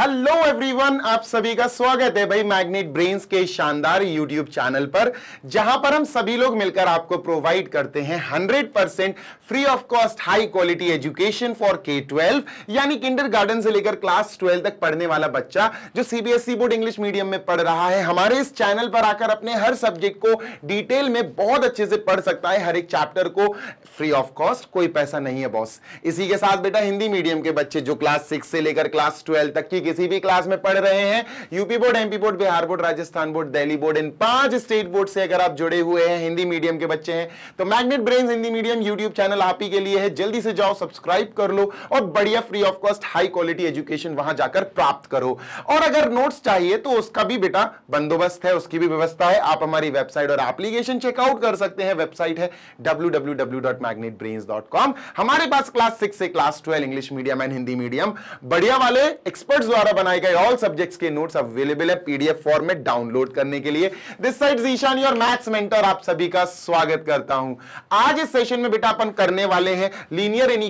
Hello everyone आप सभी का स्वागत है भाई मैग्नेट ब्रेन्स के शानदार यूट्यूब चैनल पर जहां पर हम सभी लोग मिलकर आपको प्रोवाइड करते हैं 100 percent free of cost high quality education for K twelve यानी किंडर गार्डन से लेकर क्लास ट्वेल्व तक पढ़ने वाला बच्चा जो सीबीएसई बोर्ड इंग्लिश मीडियम में पढ़ रहा है हमारे इस चैनल पर आकर अपने हर सब्जेक्ट को डिटेल में बहुत अच्छे से पढ़ सकता है हर एक चैप्टर को फ्री ऑफ कॉस्ट कोई पैसा नहीं है बॉस इसी के साथ बेटा हिंदी मीडियम के बच्चे जो क्लास सिक्स से लेकर क्लास ट्वेल्व तक की किसी भी क्लास में पढ़ रहे हैं UP board MP board Bihar board Rajasthan board Delhi board इन पांच स्टेट बोर्ड से अगर आप जुड़े हुए हैं हिंदी मीडियम के बच्चे हैं तो Magnet brain Hindi medium YouTube channel आप ही के लिए है जल्दी से जाओ सब्सक्राइब कर लो और बढ़िया free of cost high quality education वहां जाकर प्राप्त करो और अगर नोट्स चाहिए तो उसका भी बेटा बंदोबस्त है उसकी भी व्यवस्था है आप हमारी वेबसाइट और एप्लीकेशन चेकआउट कर सकते हैं वेबसाइट है www.magnetbrains.com हमारे पास क्लास सिक्स से class twelve English medium and Hindi medium बढ़िया वाले एक्सपर्ट्स द्वारा बनाए गए ऑल सब्जेक्ट्स के नोट्स अवेलेबल है पीडीएफ फॉर्मेट डाउनलोड करने के लिए this side Ishan your maths mentor आप सभी का स्वागत करता हूं आज इस सेशन में बेटा अपन करने वाले हैं लीनियर इन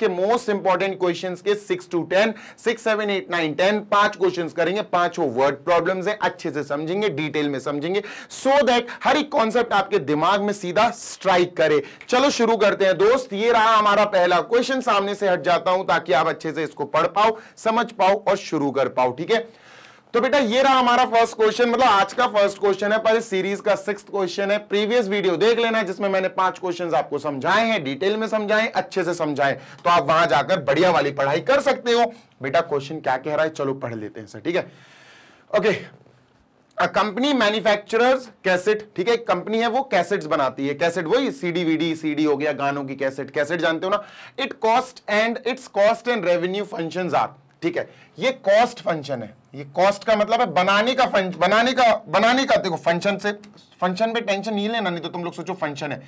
के मोस्ट इंपॉर्टेंट क्वेश्चन के six to ten six seven eight nine ten पांच क्वेश्चन करेंगे पांचों वर्ड प्रॉब्लम है अच्छे से समझेंगे डिटेल में समझेंगे सो so दैट हर एक कॉन्सेप्ट आपके दिमाग में सीधा स्ट्राइक करे चलो शुरू करते हैं दोस्त ये रहा हमारा पहला क्वेश्चन सामने से हट जाता हूं ताकि आप अच्छे से इसको पढ़ पाओ समझ पाओ और शुरू कर पाओ ठीक है तो बेटा ये रहा हमारा फर्स्ट क्वेश्चन मतलब आज का फर्स्ट क्वेश्चन है पर इस सीरीज का सिक्स क्वेश्चन है प्रीवियस वीडियो देख लेना जिसमें मैंने पांच क्वेश्चंस आपको समझाए हैं डिटेल में समझाए अच्छे से समझाए तो आप वहां जाकर बढ़िया वाली पढ़ाई कर सकते हो बेटा क्वेश्चन क्या कह रहा है चलो पढ़ लेते हैं सर ठीक है ओके कंपनी मैन्युफैक्चर कैसेट ठीक है कंपनी है वो कैसेट बनाती है कैसेट वही सीडी वीडी सीडी हो गया गानों की कैसेट कैसेट जानते हो ना it cost and it's cost and revenue function are ठीक है ये कॉस्ट फंक्शन है ये कॉस्ट का मतलब है बनाने का फंक्शन बनाने का बनाने का देखो फंक्शन से फंक्शन पे टेंशन नहीं लेना नहीं तो तुम लोग सोचो फंक्शन है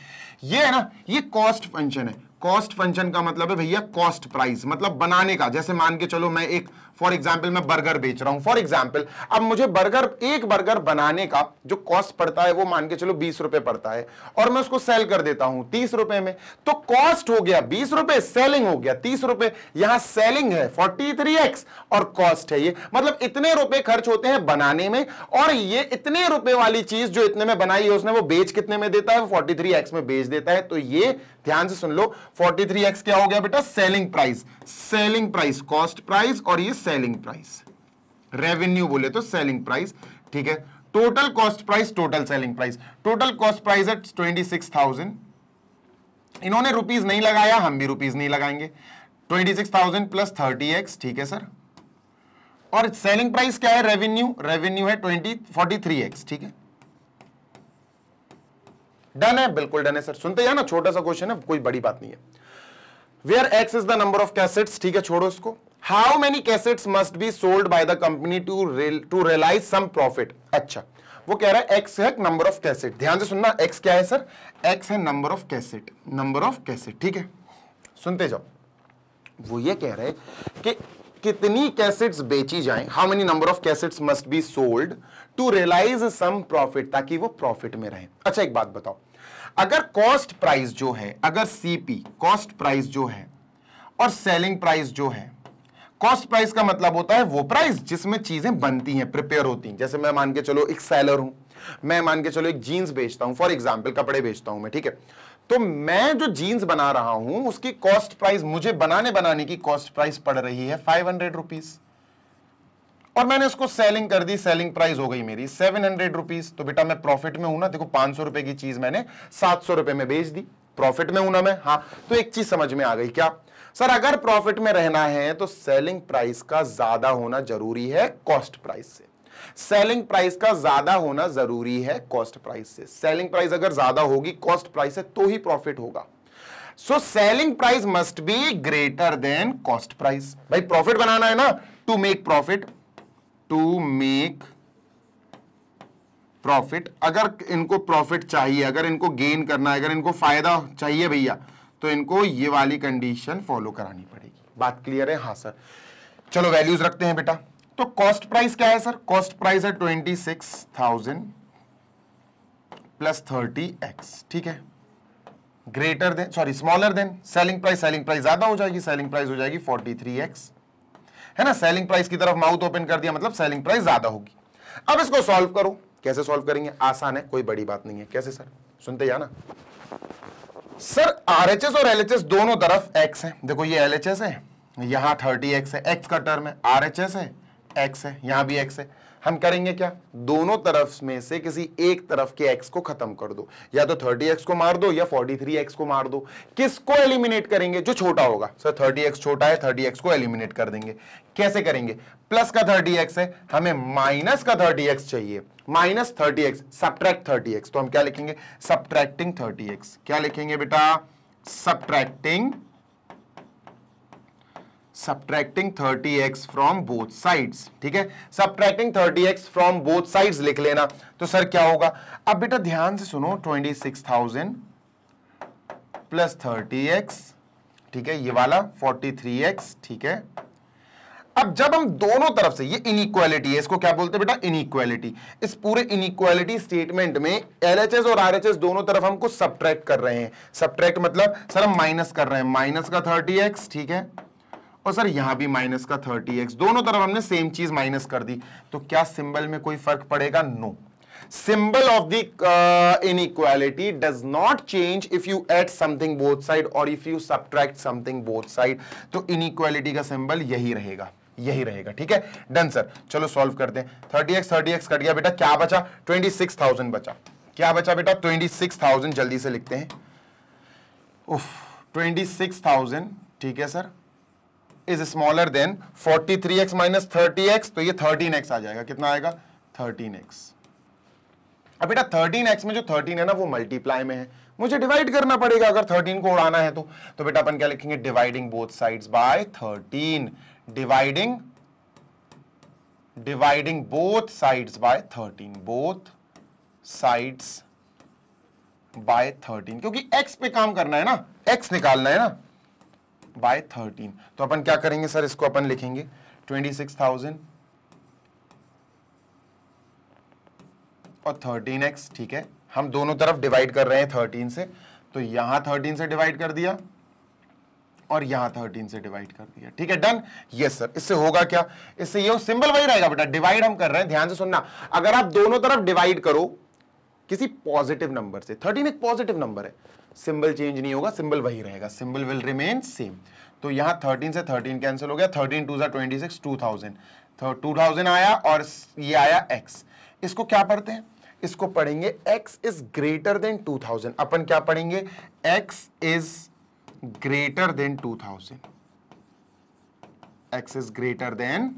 ये है ना ये कॉस्ट फंक्शन है कॉस्ट फंक्शन का मतलब है भैया कॉस्ट प्राइस मतलब बनाने का जैसे मान के चलो मैं एक फॉर एग्जाम्पल मैं बर्गर बेच रहा हूं फॉर एग्जाम्पल अब मुझे बर्गर एक बर्गर बनाने का जो कॉस्ट पड़ता है वो मान के चलो बीस रुपए पड़ता है और मैं उसको सेल कर देता हूं तीस रुपए में तो कॉस्ट हो गया बीस रुपए सेलिंग हो गया तीस रुपए यहां सेलिंग है फोर्टी थ्री एक्स और कॉस्ट है ये मतलब इतने रुपए खर्च होते हैं बनाने में और ये इतने रुपए वाली चीज जो इतने में बनाई है उसने वो बेच कितने में देता है फोर्टी थ्री एक्स में बेच देता है तो ये ध्यान से सुन लो 43x क्या हो गया बेटा selling price selling price cost price और ये सेलिंग प्राइस रेवेन्यू बोले तो सेलिंग प्राइस ठीक है total cost price total selling price total cost price है ट्वेंटी सिक्स थाउजेंड इन्होंने रुपीज नहीं लगाया हम भी रुपीज नहीं लगाएंगे twenty six thousand plus thirty x ठीक है सर और सेलिंग प्राइस क्या है रेवेन्यू रेवेन्यू है ट्वेंटी फोर्टी थ्री एक्स ठीक है डन है बिल्कुल डन है सर सुनते हैं ना छोटा सा क्वेश्चन है कोई बड़ी बात नहीं है where x is the number of cassettes ठीक है छोड़ो उसको how many cassettes must be sold by the company to to realise some profit अच्छा वो कह रहा है एक्स है नंबर ऑफ कैसेट ध्यान से सुनना एक्स क्या है सर एक्स है number of cassette number of cassette ठीक है सुनते जाओ वो ये कह रहे हैं कि कितनी कैसेट्स बेची जाएं how many number of cassettes must be sold to realise some profit ताकि वो प्रॉफिट में रहे अच्छा एक बात बताओ अगर कॉस्ट प्राइस जो है अगर सीपी कॉस्ट प्राइस जो है और सेलिंग प्राइस जो है कॉस्ट प्राइस का मतलब होता है वो प्राइस जिसमें चीजें बनती हैं प्रिपेयर होती हैं जैसे मैं मान के चलो एक सेलर हूं मैं मान के चलो एक जीन्स बेचता हूं फॉर एग्जाम्पल कपड़े बेचता हूं मैं ठीक है तो मैं जो जीन्स बना रहा हूं उसकी कॉस्ट प्राइस मुझे बनाने बनाने की कॉस्ट प्राइस पड़ रही है फाइव हंड्रेड रुपीज और मैंने इसको सेलिंग कर दी सेलिंग प्राइस हो गई मेरी सेवन हंड्रेड रुपीज तो बेटा मैं प्रॉफिट में हूं ना देखो पांच सौ रुपए की चीज मैंने सात सौ रुपए में बेच दी प्रॉफिट में हूं ना मैं हाँ तो एक चीज समझ में आ गई क्या सर अगर प्रॉफिट में रहना है तो सेलिंग प्राइस का ज्यादा होना जरूरी है कॉस्ट प्राइस से सेलिंग प्राइस का ज्यादा होना जरूरी है कॉस्ट प्राइस से सेलिंग प्राइस अगर ज्यादा होगी कॉस्ट प्राइस से तो ही प्रॉफिट होगा so selling price must be greater than cost price भाई प्रॉफिट बनाना है ना to make profit to make profit अगर इनको प्रॉफिट चाहिए अगर इनको गेन करना है अगर इनको फायदा चाहिए भैया तो इनको ये वाली कंडीशन फॉलो करानी पड़ेगी बात क्लियर है हाँ सर चलो वैल्यूज रखते हैं बेटा तो कॉस्ट प्राइस क्या है सर कॉस्ट प्राइस है twenty six thousand plus thirty x ठीक है greater than sorry smaller than selling price selling price ज्यादा हो जाएगी सेलिंग प्राइस हो जाएगी फोर्टी थ्री एक्स है ना सेलिंग प्राइस की तरफ माउथ ओपन कर दिया मतलब सेलिंग प्राइस ज्यादा होगी अब इसको सॉल्व करो कैसे सॉल्व करेंगे आसान है कोई बड़ी बात नहीं है कैसे सर सुनते जाना सर आरएचएस और एलएचएस दोनों तरफ एक्स है देखो ये एलएचएस है यहां थर्टी एक्स है एक्स का टर्म है आरएचएस है एक्स है यहां भी एक्स है हम करेंगे क्या दोनों तरफ में से किसी एक तरफ के एक्स को खत्म कर दो या तो थर्टी एक्स को मार दो या फोर्टी थ्री एक्स को मार दो किसको एलिमिनेट करेंगे जो छोटा होगा सर थर्टी एक्स छोटा है थर्टी एक्स को एलिमिनेट कर देंगे कैसे करेंगे प्लस का थर्टी एक्स है हमें माइनस का थर्टी एक्स चाहिए minus thirty x subtract thirty x तो हम क्या लिखेंगे सब्ट्रैक्टिंग थर्टी एक्स क्या लिखेंगे बेटा subtracting subtracting 30x from both sides ठीक है subtracting 30x from both sides लिख लेना तो सर क्या होगा अब बेटा ध्यान से सुनो 26,000 प्लस 30x ठीक है ये वाला 43x ठीक है अब जब हम दोनों तरफ से ये इनइक्वालिटी है इसको क्या बोलते हैं बेटा इनइक्वालिटी इस पूरे इनइक्वालिटी स्टेटमेंट में एलएचएस और आरएचएस दोनों तरफ हमको सब्ट्रैक्ट कर रहे हैं सब्ट्रैक्ट मतलब सर हम माइनस कर रहे हैं माइनस का 30x ठीक है और सर यहां भी माइनस का थर्टी एक्स दोनों तरफ हमने सेम चीज माइनस कर दी तो क्या सिंबल में कोई फर्क पड़ेगा no symbol of the inequality does not change if you add something both side और if you subtract something both side तो इनइक्वालिटी का सिंबल यही रहेगा यही रहेगा ठीक है डन सर चलो सॉल्व करते हैं thirty x thirty x cut गया बेटा क्या बचा ट्वेंटी सिक्स थाउजेंड बचा क्या बचा बेटा ट्वेंटी सिक्स थाउजेंड जल्दी से लिखते हैं उफ ट्वेंटी सिक्स थाउजेंड ठीक है sir is smaller than 43x x minus thirty तो ये 13x आ जाएगा कितना आएगा 13x अब बेटा 13x में जो 13 है ना वो मल्टीप्लाई में है मुझे डिवाइड करना पड़ेगा अगर 13 को उड़ाना है तो तो बेटा अपन क्या लिखेंगे dividing both sides by 13 dividing dividing both sides by 13 both sides by 13 क्योंकि x पे काम करना है ना x निकालना है ना बाय थर्टीन तो अपन क्या करेंगे सर इसको अपन लिखेंगे ट्वेंटी सिक्स थाउजेंड और थर्टीन एक्स ठीक है हम दोनों तरफ डिवाइड कर रहे हैं थर्टीन से तो यहां थर्टीन से डिवाइड कर दिया और यहां थर्टीन से डिवाइड कर दिया ठीक है डन यस सर इससे होगा क्या इससे ये सिंबल वही रहेगा बेटा डिवाइड हम कर रहे हैं ध्यान से सुनना अगर आप दोनों तरफ डिवाइड करो किसी पॉजिटिव नंबर से थर्टीन एक पॉजिटिव नंबर है सिंबल चेंज नहीं होगा सिंबल वही रहेगा सिंबल विल रिमेन सेम तो यहाँ थर्टीन से थर्टीन कैंसिल हो गया थर्टीन टू सा twenty six two thousand two thousand आया और ये आया एक्स इसको क्या पढ़ते हैं इसको पढ़ेंगे x is greater than two thousand अपन क्या पढ़ेंगे x is greater than two thousand x is greater than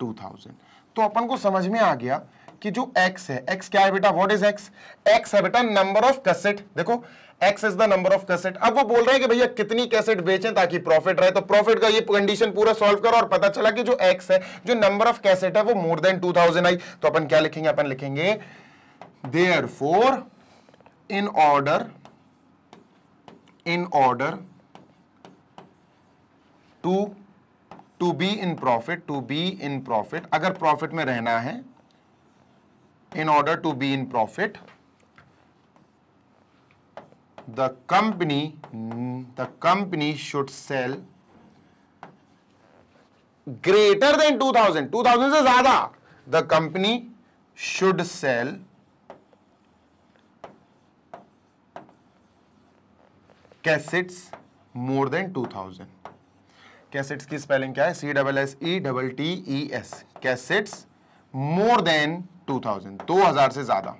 two thousand तो अपन को समझ में आ गया कि जो x है x क्या है बेटा वॉट इज x x है बेटा नंबर ऑफ कसेट देखो x is the number of cassette अब वो बोल रहे हैं कि भैया कितनी कैसेट बेचें ताकि प्रॉफिट रहे तो प्रॉफिट का ये कंडीशन पूरा सॉल्व करो और पता चला कि जो एक्स है जो नंबर ऑफ कैसेट है वो मोर देन टू थाउजेंड आई तो अपन क्या लिखेंगे अपन लिखेंगे therefore in order in order to to be in profit to be in profit अगर प्रॉफिट में रहना है in order to be in profit the company the company should sell greater than 2000 2000 से ज्यादा the company should sell cassettes more than 2000 cassettes की spelling क्या है C double S E double T E S cassettes more than two thousand दो हजार से ज्यादा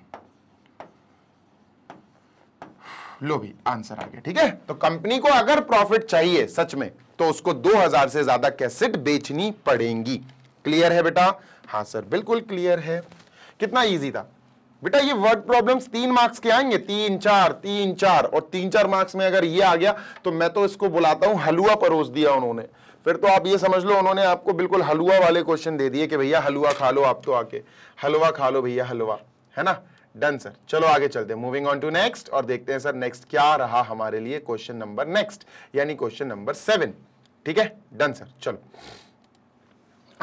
लो भी आंसर आ गया ठीक है तो कंपनी को अगर प्रॉफिट चाहिए सच में तो उसको 2000 से ज्यादा कैसेट बेचनी पड़ेंगी क्लियर है बेटा हाँ सर बिल्कुल क्लियर है कितना इजी था बेटा ये वर्ड प्रॉब्लम्स तीन मार्क्स के आएंगे तीन चार तीन चार और तीन चार मार्क्स में अगर ये आ गया तो मैं तो इसको बुलाता हूं हलुआ परोस दिया उन्होंने फिर तो आप ये समझ लो उन्होंने आपको बिल्कुल हलुआ वाले क्वेश्चन दे दिए कि भैया हलुआ खा लो आप तो आके हलवा खा लो भैया हलवा है ना डन सर चलो आगे चलते हैं मूविंग ऑन टू नेक्स्ट और देखते हैं सर नेक्स्ट क्या रहा हमारे लिए क्वेश्चन नंबर नेक्स्ट यानी क्वेश्चन नंबर सेवन ठीक है डन सर चलो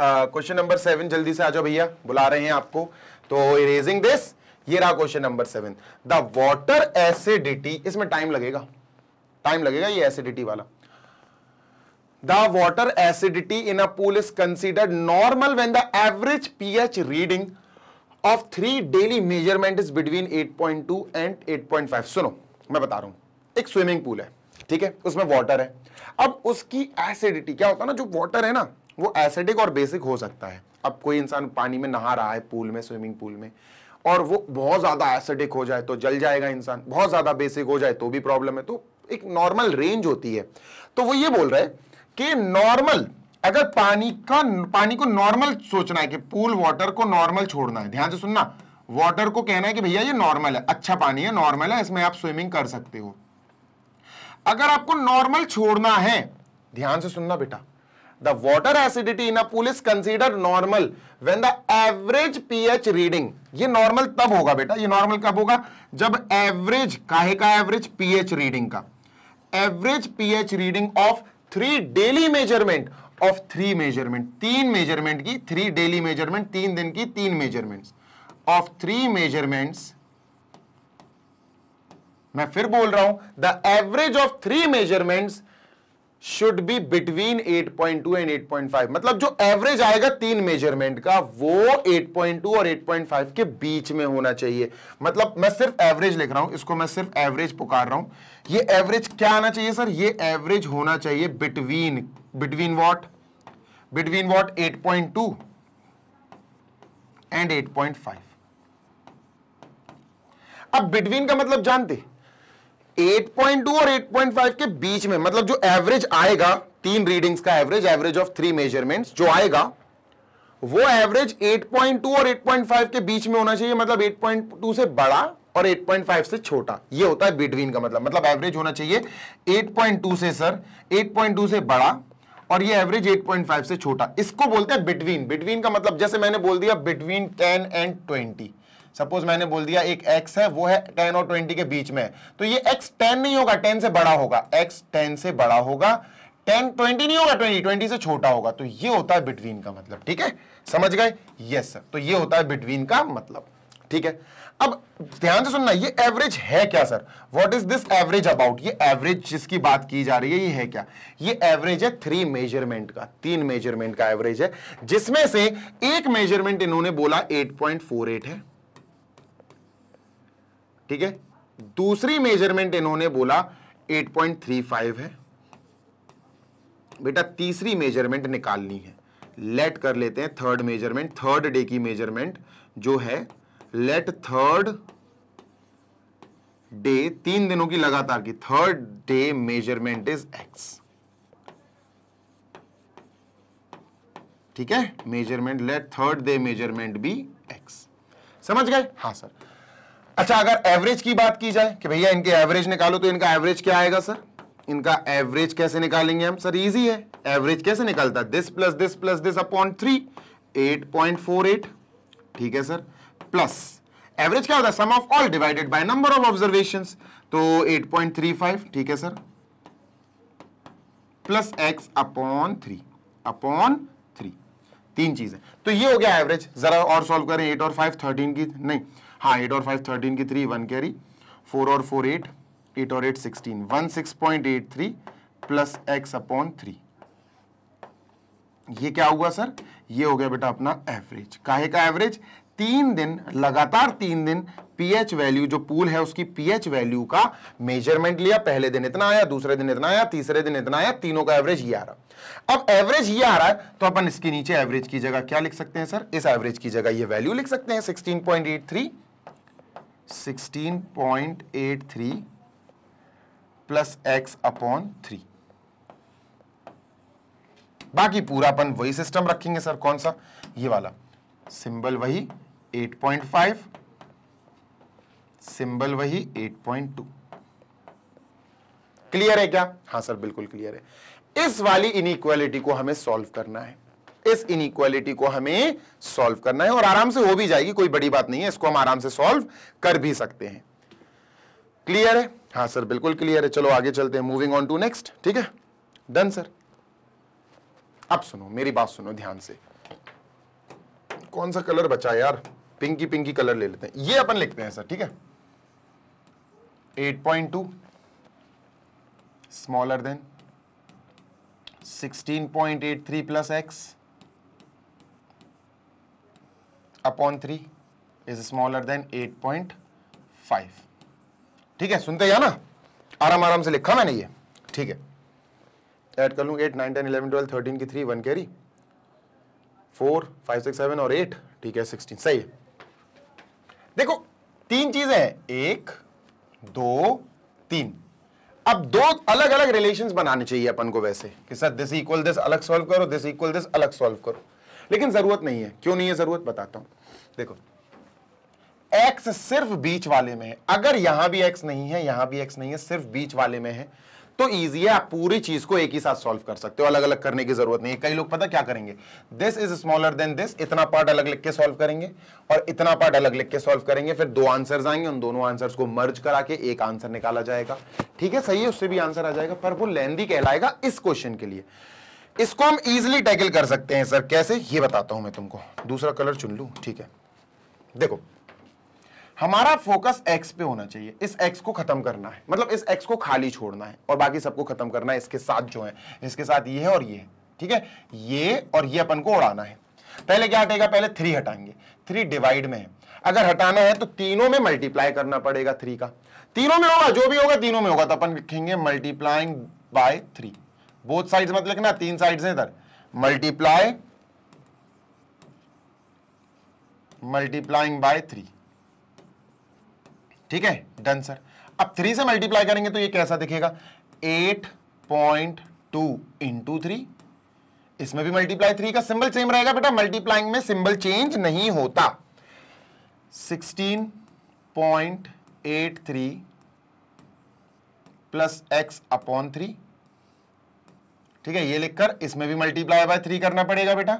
क्वेश्चन नंबर सेवन जल्दी से आ जाओ भैया बुला रहे हैं आपको तो इरेजिंग दिस ये रहा question number seven the water acidity इसमें टाइम लगेगा टाइम लगेगा ये एसिडिटी वाला the water acidity in a pool is considered normal when the average ph reading of three daily measurement is between 8.2 and 8.5 सुनो मैं बता रहा हूं एक स्विमिंग पूल है ठीक है उसमें वाटर है अब उसकी एसिडिटी क्या होता है ना जो वाटर है ना वो एसिडिक और बेसिक हो सकता है अब कोई इंसान पानी में नहा रहा है पूल में स्विमिंग पूल में और वो बहुत ज़्यादा एसिडिक हो जाए तो जल जाएगा इंसान बहुत ज़्यादा बेसिक हो जाए तो भी प्रॉब्लम है तो एक नॉर्मल रेंज होती है तो वो ये बोल रहा है कि नॉर्मल अगर पानी का पानी को नॉर्मल सोचना है कि पूल वाटर को नॉर्मल छोड़ना है ध्यान से सुनना वाटर को कहना है कि भैया ये नॉर्मल है अच्छा पानी है नॉर्मल है इसमें आप स्विमिंग कर सकते हो अगर आपको नॉर्मल छोड़ना है ध्यान से सुनना बेटा the water acidity in pool is consider normal when the average P reading ये नॉर्मल तब होगा बेटा ये नॉर्मल कब होगा जब एवरेज काहे का एवरेज पी एच रीडिंग का average P H reading of three daily measurement of three measurement तीन मेजरमेंट की थ्री डेली मेजरमेंट तीन दिन की तीन मेजरमेंट्स ऑफ थ्री मेजरमेंट्स मैं फिर बोल रहा हूं the average of three measurements should be between 8.2 and 8.5 मतलब जो एवरेज आएगा तीन मेजरमेंट का वो 8.2 और 8.5 के बीच में होना चाहिए मतलब मैं सिर्फ एवरेज लिख रहा हूं इसको मैं सिर्फ एवरेज पुकार रहा हूं ये एवरेज क्या आना चाहिए सर ये एवरेज होना चाहिए between between what between what 8.2 and 8.5 अब बिटवीन का मतलब जानते 8.2 और 8.5 के बीच में मतलब जो एवरेज आएगा तीन रीडिंग्स का average average of three measurements जो आएगा वो एवरेज 8.2 और 8.5 के बीच में होना चाहिए मतलब 8.2 से बड़ा और 8.5 से छोटा ये होता है बिटवीन का मतलब मतलब एवरेज होना चाहिए 8.2 से सर 8.2 से बड़ा और ये एवरेज 8.5 से छोटा इसको बोलते हैं बिटवीन बिटवीन का मतलब जैसे मैंने बोल दिया बिटवीन 10 एंड 20 सपोज मैंने बोल दिया एक एक्स है वो है 10 और 20 के बीच में तो ये एक्स 10 नहीं होगा 10 से बड़ा होगा एक्स 10 से बड़ा होगा 10 20 नहीं होगा 20 20 से छोटा होगा तो ये होता है बिटवीन का मतलब ठीक है समझ गए यस सर तो ये होता है बिटवीन का मतलब ठीक है अब ध्यान से सुनना ये एवरेज है क्या sir what is this average about ये एवरेज जिसकी बात की जा रही है ये है क्या ये एवरेज है थ्री मेजरमेंट का तीन मेजरमेंट का एवरेज है जिसमें से एक मेजरमेंट इन्होंने बोला 8.48 है ठीक है दूसरी मेजरमेंट इन्होंने बोला 8.35 है बेटा तीसरी मेजरमेंट निकालनी है लेट कर लेते हैं थर्ड मेजरमेंट थर्ड डे की मेजरमेंट जो है लेट थर्ड डे तीन दिनों की लगातार की third day measurement is x ठीक है measurement let third day measurement be x समझ गए हाँ सर अच्छा अगर एवरेज की बात की जाए कि भैया इनके एवरेज निकालो तो इनका एवरेज क्या आएगा सर इनका एवरेज कैसे निकालेंगे हम सर इजी है एवरेज कैसे निकालता this plus this plus this upon three eight point four eight ठीक है सर प्लस एवरेज क्या होता है sum of all divided by number of observation तो 8.35 ठीक है sir plus x upon three upon three तीन चीजें तो ये हो गया एवरेज जरा और सॉल्व करें एट और फाइव थर्टीन की नहीं हाँ एट और फाइव थर्टीन की थ्री वन कैरी फोर और फोर एट एट और eight sixteen one six point eight three plus x upon three ये क्या हुआ सर ये हो गया बेटा अपना एवरेज काहे का एवरेज तीन दिन लगातार तीन दिन पीएच वैल्यू जो पूल है उसकी पीएच वैल्यू का मेजरमेंट लिया पहले दिन इतना आया दूसरे दिन इतना आया तीसरे दिन इतना आया तीनों का एवरेज ये आ रहा अब एवरेज ये आ रहा है तो अपन इसके नीचे एवरेज की जगह क्या लिख सकते हैं सर इस एवरेज की जगह ये वैल्यू लिख सकते हैं eight three plus x upon three बाकी पूरा अपन वही सिस्टम रखेंगे सर कौन सा ये वाला सिंबल वही 8.5 सिंबल वही 8.2 क्लियर है क्या हाँ सर बिल्कुल क्लियर है इस वाली इनइक्वालिटी को हमें सॉल्व करना है इस इनइक्वालिटी को हमें सॉल्व करना है और आराम से हो भी जाएगी कोई बड़ी बात नहीं है इसको हम आराम से सॉल्व कर भी सकते हैं क्लियर है हाँ सर बिल्कुल क्लियर है चलो आगे चलते हैं मूविंग ऑन टू नेक्स्ट ठीक है डन सर अब सुनो मेरी बात सुनो ध्यान से कौन सा कलर बचा यार पिंकी पिंकी कलर ले लेते हैं ये अपन लिखते हैं सर ठीक है 8.2 smaller than 16.83 plus x upon three is smaller than 8.5 ठीक है सुनते हैं ना आराम आराम से लिखा मैंने ये ठीक है ऐड कर लू eight nine ten eleven twelve thirteen की three one carry four five six seven और एट ठीक है सिक्सटीन सही है देखो तीन चीजें है एक दो तीन अब दो अलग अलग रिलेशंस बनाने चाहिए अपन को वैसे कि सर दिस इक्वल दिस अलग सॉल्व करो दिस इक्वल दिस अलग सॉल्व करो लेकिन जरूरत नहीं है क्यों नहीं है जरूरत बताता हूं देखो एक्स सिर्फ बीच वाले में है अगर यहां भी एक्स नहीं है यहां भी एक्स नहीं है सिर्फ बीच वाले में है तो इजी है आप पूरी चीज को एक ही साथ सॉल्व कर सकते हो अलग अलग करने की जरूरत नहीं है कई लोग पता क्या करेंगे this is smaller than this इतना पार्ट अलग लिख के सॉल्व करेंगे और इतना पार्ट अलग लिख के सॉल्व करेंगे फिर दो आंसर आएंगे उन दोनों आंसर को मर्ज करा के एक आंसर निकाला जाएगा ठीक है सही है उससे भी आंसर आ जाएगा पर वो लेंदी कहलाएगा इस क्वेश्चन के लिए इसको हम इजिली टैकल कर सकते हैं सर कैसे ये बताता हूं मैं तुमको दूसरा कलर चुन लू ठीक है देखो हमारा फोकस एक्स पे होना चाहिए इस एक्स को खत्म करना है मतलब इस एक्स को खाली छोड़ना है और बाकी सबको खत्म करना है इसके साथ जो है इसके साथ ये है और ये है ठीक है ये और ये अपन को उड़ाना है पहले क्या हटेगा पहले थ्री हटाएंगे थ्री डिवाइड में है अगर हटाना है तो तीनों में मल्टीप्लाई करना पड़ेगा थ्री का तीनों में होगा जो भी होगा तीनों में होगा तो अपन लिखेंगे multiplying by three both side मत लिखना तीन साइड है इधर मल्टीप्लाई मल्टीप्लाइंग बाय थ्री ठीक है डन सर अब थ्री से मल्टीप्लाई करेंगे तो ये कैसा दिखेगा eight point two into three इसमें भी मल्टीप्लाई थ्री का सिंबल सेम रहेगा बेटा मल्टीप्लाइंग में सिंबल चेंज नहीं होता sixteen point eight three plus x upon three ठीक है ये लिखकर इसमें भी मल्टीप्लाई बाय थ्री करना पड़ेगा बेटा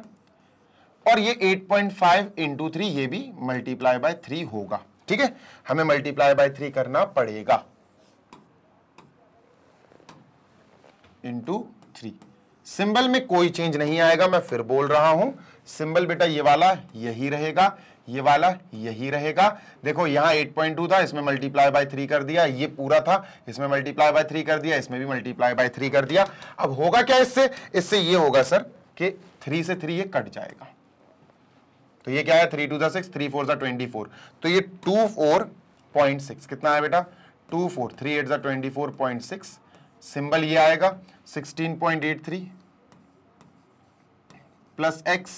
और ये 8.5 पॉइंट फाइव इंटू थ्री ये भी मल्टीप्लाई बाय थ्री होगा ठीक है हमें मल्टीप्लाई बाय थ्री करना पड़ेगा इंटू थ्री सिंबल में कोई चेंज नहीं आएगा मैं फिर बोल रहा हूं सिंबल बेटा ये वाला यही रहेगा ये वाला यही रहेगा देखो पॉइंट 8.2 था इसमें मल्टीप्लाई बाय थ्री कर दिया ये पूरा था इसमें मल्टीप्लाई बाय थ्री कर दिया इसमें भी मल्टीप्लाई बाय थ्री कर दिया अब होगा क्या इससे इससे ये होगा सर कि थ्री से थ्री ये कट जाएगा तो ये क्या है थ्री टू जो six three four twenty four तो ये टू फोर पॉइंट सिक्स कितना है बेटा two four three eight twenty four point six symbol ये आएगा sixteen point eight three plus x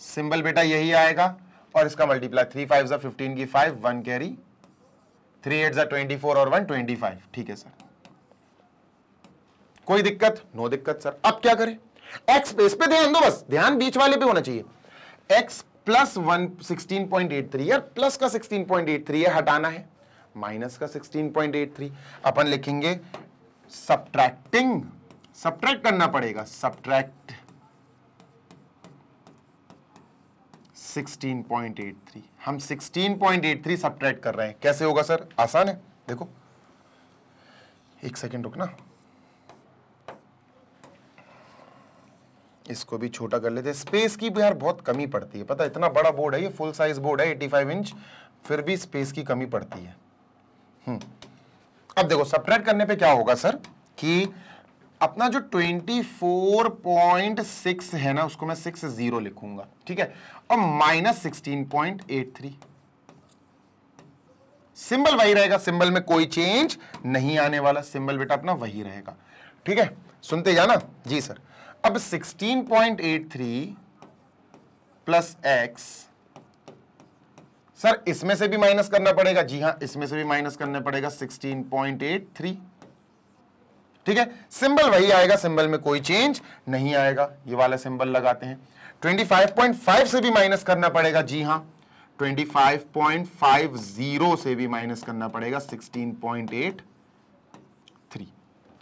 symbol बेटा यही आएगा और इसका मल्टीप्लाई थ्री फाइव जो फिफ्टीन की five one carry three eight जो ट्वेंटी फोर और वन ट्वेंटी फाइव ठीक है सर कोई दिक्कत नो दिक्कत सर अब क्या करें एक्स इस पे ध्यान दो बस ध्यान बीच वाले पे होना चाहिए x plus one sixteen point eight three यार प्लस का सिक्सटीन पॉइंट एट थ्री है हटाना है माइनस का सिक्सटीन पॉइंट एट थ्री अपन लिखेंगे सब्ट्रैक्टिंग सब्ट्रैक्ट करना पड़ेगा सब्ट्रैक्ट 16.83 हम 16.83 सब्ट्रैक्ट कर रहे हैं कैसे होगा सर आसान है देखो एक सेकेंड रुकना इसको भी छोटा कर लेते हैं स्पेस की भी यार बहुत कमी पड़ती है पता इतना बड़ा बोर्ड है ये फुल साइज बोर्ड है 85 इंच फिर भी स्पेस की कमी पड़ती है हम्म। अब देखो सब्ट्रैक्ट करने पे क्या होगा सर कि अपना जो 24.6 है ना उसको मैं सिक्स जीरो लिखूंगा ठीक है और minus sixteen point eight three symbol वही रहेगा सिंबल में कोई चेंज नहीं आने वाला सिंबल बेटा अपना वही रहेगा ठीक है सुनते जाना जी सर अब 16.83 प्लस एक्स सर इसमें से भी माइनस करना पड़ेगा जी हां इसमें से भी माइनस करना पड़ेगा 16.83 ठीक है सिंबल वही आएगा सिंबल में कोई चेंज नहीं आएगा ये वाला सिंबल लगाते हैं 25.5 से भी माइनस करना पड़ेगा जी हां 25.50 से भी माइनस करना पड़ेगा 16.83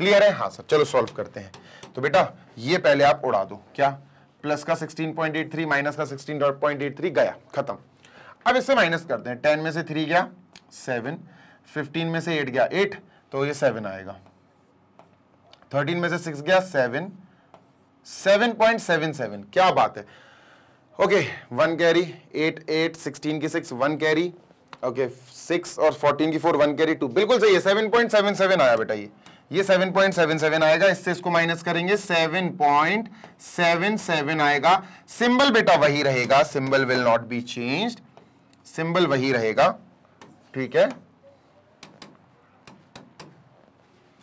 क्लियर है हाँ सर चलो सॉल्व करते हैं तो बेटा ये पहले आप उड़ा दो क्या प्लस का 16.83 माइनस का 16.83 गया खत्म अब इससे माइनस करते हैं टेन में से थ्री गया सेवन फिफ्टीन में से एट गया एट तो ये सेवन आएगा थर्टीन में से सिक्स गया seven seven point seven seven क्या बात है okay one carry eight eight sixteen की six one carry okay six और फोर्टीन की फोर वन कैरी टू बिल्कुल सही है सेवन पॉइंट सेवन सेवन आया बेटा ये ये 7.77 आएगा इससे इसको माइनस करेंगे 7.77 आएगा सिंबल बेटा वही रहेगा symbol will not be changed symbol वही रहेगा ठीक है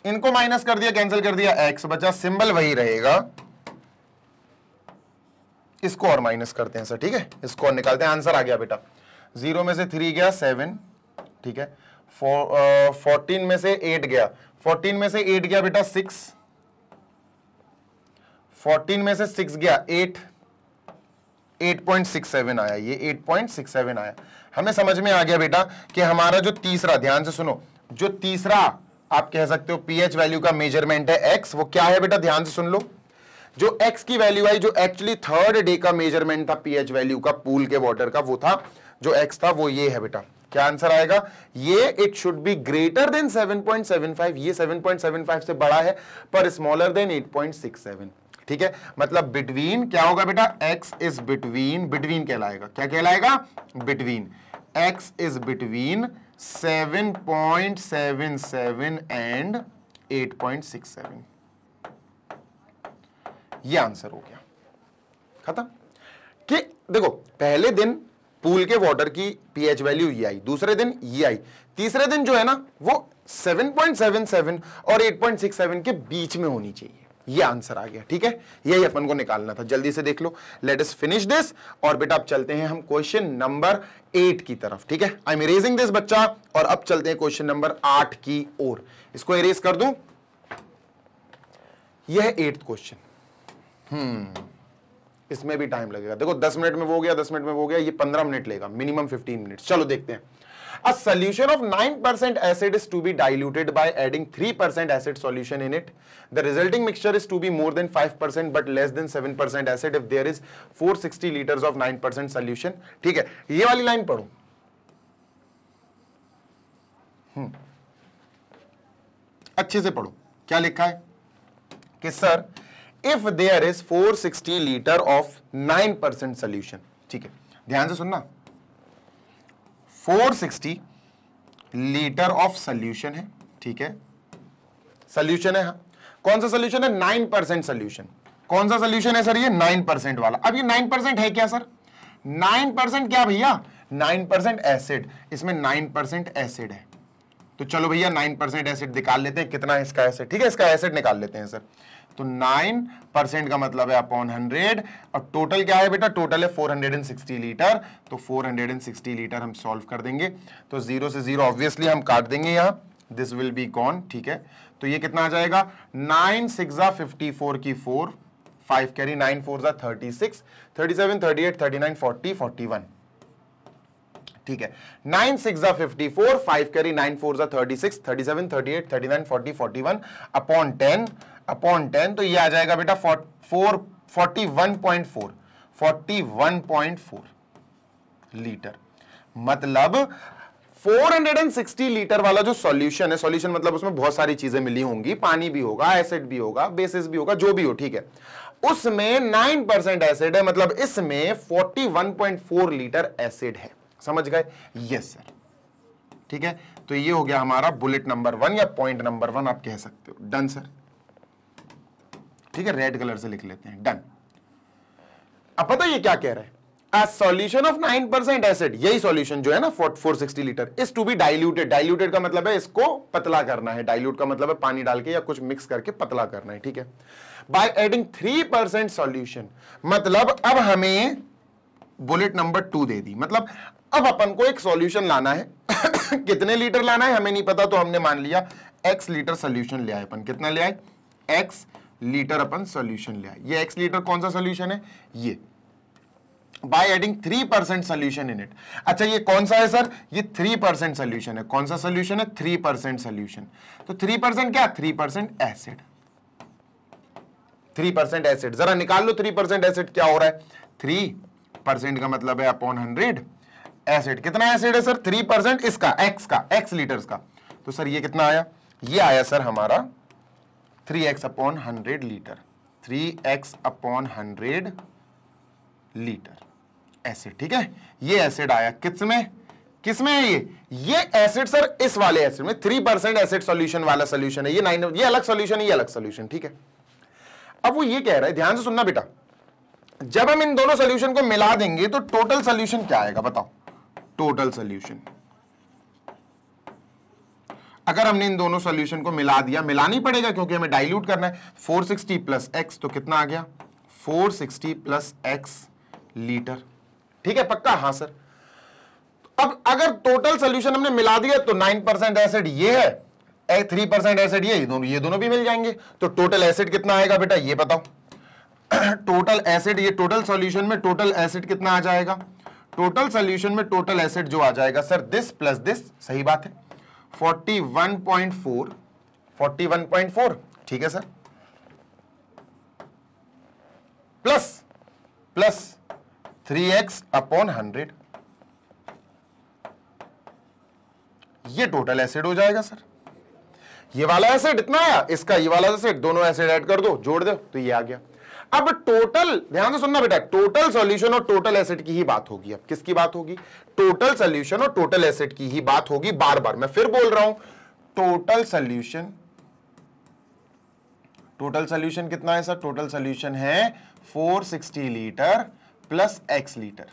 इनको माइनस कर दिया कैंसिल कर दिया एक्स बचा सिंबल वही रहेगा इसको और माइनस करते हैं सर ठीक है इसको और निकालते हैं आंसर आ गया बेटा जीरो में से थ्री गया सेवन ठीक है फोर्टीन uh, में से एट गया फोर्टीन में से एट गया बेटा सिक्स फोर्टीन में से सिक्स गया एट सेवन आया ये सेवन आया हमें समझ में आ गया बेटा कि हमारा जो तीसरा ध्यान से सुनो जो तीसरा आप कह सकते हो पीएच वैल्यू का मेजरमेंट है एक्स वो क्या है बेटा ध्यान से सुन लो जो एक्स की वैल्यू आई जो एक्चुअली थर्ड डे का मेजरमेंट था पीएच वैल्यू का पूल के वाटर का वो था जो एक्स था वो ये है बेटा क्या आंसर आएगा ये it should be greater than 7.75 ये 7.75 से बड़ा है पर स्मॉलर देन 8.67 ठीक है मतलब बिटवीन क्या होगा बेटा x इज बिटवीन बिटवीन कहलाएगा क्या कहलाएगा between x is between 7.77 and 8.67 ये आंसर हो गया खत्म कि देखो पहले दिन पूल के वाटर की पीएच वैल्यू ये आई दूसरे दिन ये आई तीसरे दिन जो है ना वो 7.77 और 8.67 के बीच में होनी चाहिए ये आंसर आ गया ठीक है यही अपन को निकालना था जल्दी से देख लो लेट अस फिनिश दिस और बेटा अब चलते हैं हम क्वेश्चन नंबर एट की तरफ ठीक है आई एम इरेजिंग दिस बच्चा और अब चलते हैं क्वेश्चन नंबर आठ की ओर इसको इरेज कर दू यह एट क्वेश्चन हम्म इसमें भी टाइम लगेगा देखो दस मिनट में वो गया दस मिनट में वो गया ये पंद्रह मिनट लेगा मिनिमम फिफ्टीन मिनट चलो देखते हैं solution of nine percent acid is to be diluted by adding three percent acid solution in it the resulting mixture is to be more than five percent but less than seven percent acid if there is four sixty litre of nine percent solution ठीक है ये वाली line पढ़ू हम्म। अच्छे से पढ़ो क्या लिखा है कि sir if there is 460 litre of 9 percent solution ठीक है ध्यान से सुनना 460 लीटर ऑफ सोल्यूशन है ठीक है सोल्यूशन है हाँ कौन सा सोल्यूशन है नाइन परसेंट सोल्यूशन कौन सा सोल्यूशन है सर ये नाइन परसेंट वाला अब ये नाइन परसेंट है क्या सर नाइन परसेंट क्या भैया नाइन परसेंट एसिड इसमें नाइन परसेंट एसिड है तो चलो भैया नाइन परसेंट एसिड निकाल लेते हैं कितना है इसका एसिड ठीक है इसका एसिड निकाल लेते हैं सर तो नाइन परसेंट का मतलब है अपॉन हंड्रेड और टोटल क्या है बेटा टोटल है four hundred and sixty litre तो four hundred and sixty litre हम सॉल्व कर देंगे तो जीरो से जीरो ऑब्वियसली हम काट देंगे यहाँ दिस विल बी गॉन ठीक है तो ये कितना आ जाएगा नाइन सिक्स फिफ्टी फोर की four five carry nine four thirty six thirty seven thirty eight thirty nine forty forty one ठीक है nine six fifty four five carry nine four जा thirty six thirty seven thirty eight thirty nine forty forty one upon ten upon ten तो ये आ जाएगा बेटा four forty one point four forty one point four litre मतलब 460 litre वाला जो solution है सॉल्यूशन मतलब उसमें बहुत सारी चीजें मिली होंगी पानी भी होगा एसिड भी होगा बेसिस भी होगा जो भी हो ठीक है उसमें 9% एसिड है मतलब इसमें 41.4 लीटर एसिड है समझ गए यस सर ठीक है तो ये हो गया हमारा बुलेट नंबर वन या पॉइंट नंबर वन आप कह सकते हो डन सर ठीक है रेड कलर से लिख लेते हैं डन अब पता ये क्या कह रहा है solution of nine percent acid यही सॉल्यूशन जो है ना four four sixty litre is to be diluted diluted का मतलब है इसको पतला करना है डाइल्यूट का मतलब है पानी डाल के या कुछ मिक्स करके पतला करना है ठीक है by adding three percent solution मतलब अब हमें बुलेट नंबर टू दे दी मतलब अब अपन को एक सॉल्यूशन लाना है कितने लीटर लाना है हमें नहीं पता तो हमने मान लिया एक्स लीटर सोल्यूशन लिया है अपन कितना लिया एक्स लीटर अपन सोल्यूशन लिया ये एक्स लीटर कौन सा सोल्यूशन है ये By adding 3% percent solution in अच्छा ये कौन सा है सर ये थ्री परसेंट सोल्यूशन है कौन सा सोल्यूशन है थ्री परसेंट सोल्यूशन तो थ्री परसेंट क्या three percent acid three percent acid जरा निकाल लो थ्री परसेंट एसिड क्या हो रहा है थ्री परसेंट का मतलब है अपॉन हंड्रेड एसिड कितना एसिड है सर थ्री परसेंट इसका एक्स का एक्स लीटर का तो सर ये कितना आया ये आया सर हमारा three x upon hundred litre three x upon hundred litre acid ठीक है ये एसिड आया किस में किस में है ये ये एसिड सर इस वाले एसिड में थ्री परसेंट एसिड सोल्यूशन वाला सोल्यूशन है ये नाइन ये अलग सोल्यूशन है ये अलग सोल्यूशन ठीक है अब वो ये कह रहा है ध्यान से सुनना बेटा जब हम इन दोनों सोल्यूशन को मिला देंगे तो टोटल सोल्यूशन क्या आएगा बताओ टोटल सोल्यूशन अगर हमने इन दोनों सोल्यूशन को मिला दिया मिला नहीं पड़ेगा क्योंकि हमें डाइल्यूट करना है 460 सिक्सटी प्लस एक्स तो कितना आ गया 460 सिक्सटी प्लस एक्स लीटर ठीक है पक्का हां सर अब अगर टोटल सोल्यूशन हमने मिला दिया तो 9% परसेंट एसिड ये है थ्री परसेंट एसिड ये दोनों ये दोनों भी मिल जाएंगे तो टोटल एसिड कितना आएगा बेटा ये बताओ टोटल एसिड ये टोटल सॉल्यूशन में टोटल एसिड कितना आ जाएगा टोटल सोल्यूशन में टोटल एसेट जो आ जाएगा सर दिस प्लस दिस सही बात है 41.4 41.4 ठीक है sir plus plus 3x x upon hundred ये टोटल एसेट हो जाएगा सर ये वाला एसेट इतना आया इसका ये वाला एसेट दोनों एसेट ऐड कर दो जोड़ दो तो ये आ गया अब टोटल ध्यान से सुनना बेटा टोटल सॉल्यूशन और टोटल एसेट की ही बात होगी अब किसकी बात होगी टोटल सॉल्यूशन और टोटल एसेट की ही बात होगी बार बार मैं फिर बोल रहा हूं टोटल सॉल्यूशन टोटल सॉल्यूशन कितना है सर टोटल सॉल्यूशन है 460 litre plus x litre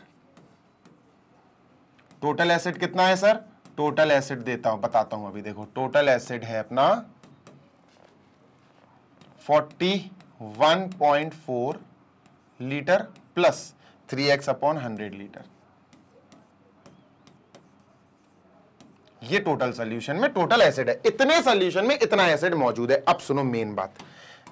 total acid कितना है सर टोटल एसिड देता हूं बताता हूं अभी देखो टोटल एसिड है अपना forty 1.4 litre plus 3x x upon hundred litre ये टोटल सोल्यूशन में टोटल एसिड है इतने सोल्यूशन में इतना एसिड मौजूद है अब सुनो मेन बात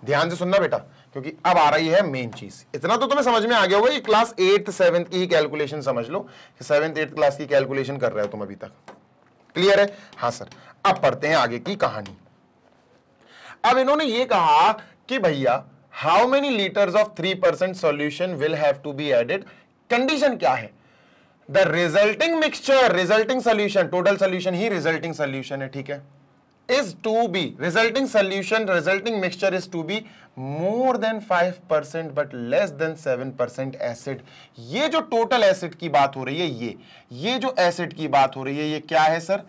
ध्यान से सुनना बेटा क्योंकि अब आ रही है मेन चीज इतना तो तुम्हें समझ में आ गया होगा ये क्लास एट सेवेंथ की कैलकुलेशन समझ लो सेवेंथ एट क्लास की कैलकुलेशन कर रहे हो तुम अभी तक क्लियर है हाँ सर अब पढ़ते हैं आगे की कहानी अब इन्होंने ये कहा कि भैया how many litres of three percent solution will have to be added condition क्या है the resulting mixture resulting solution total solution ही रिजल्टिंग सोल्यूशन है ठीक है be resulting solution resulting mixture is to be more than five percent but less than seven percent acid ये जो total acid की बात हो रही है ये ये जो एसिड की बात हो रही है ये क्या है सर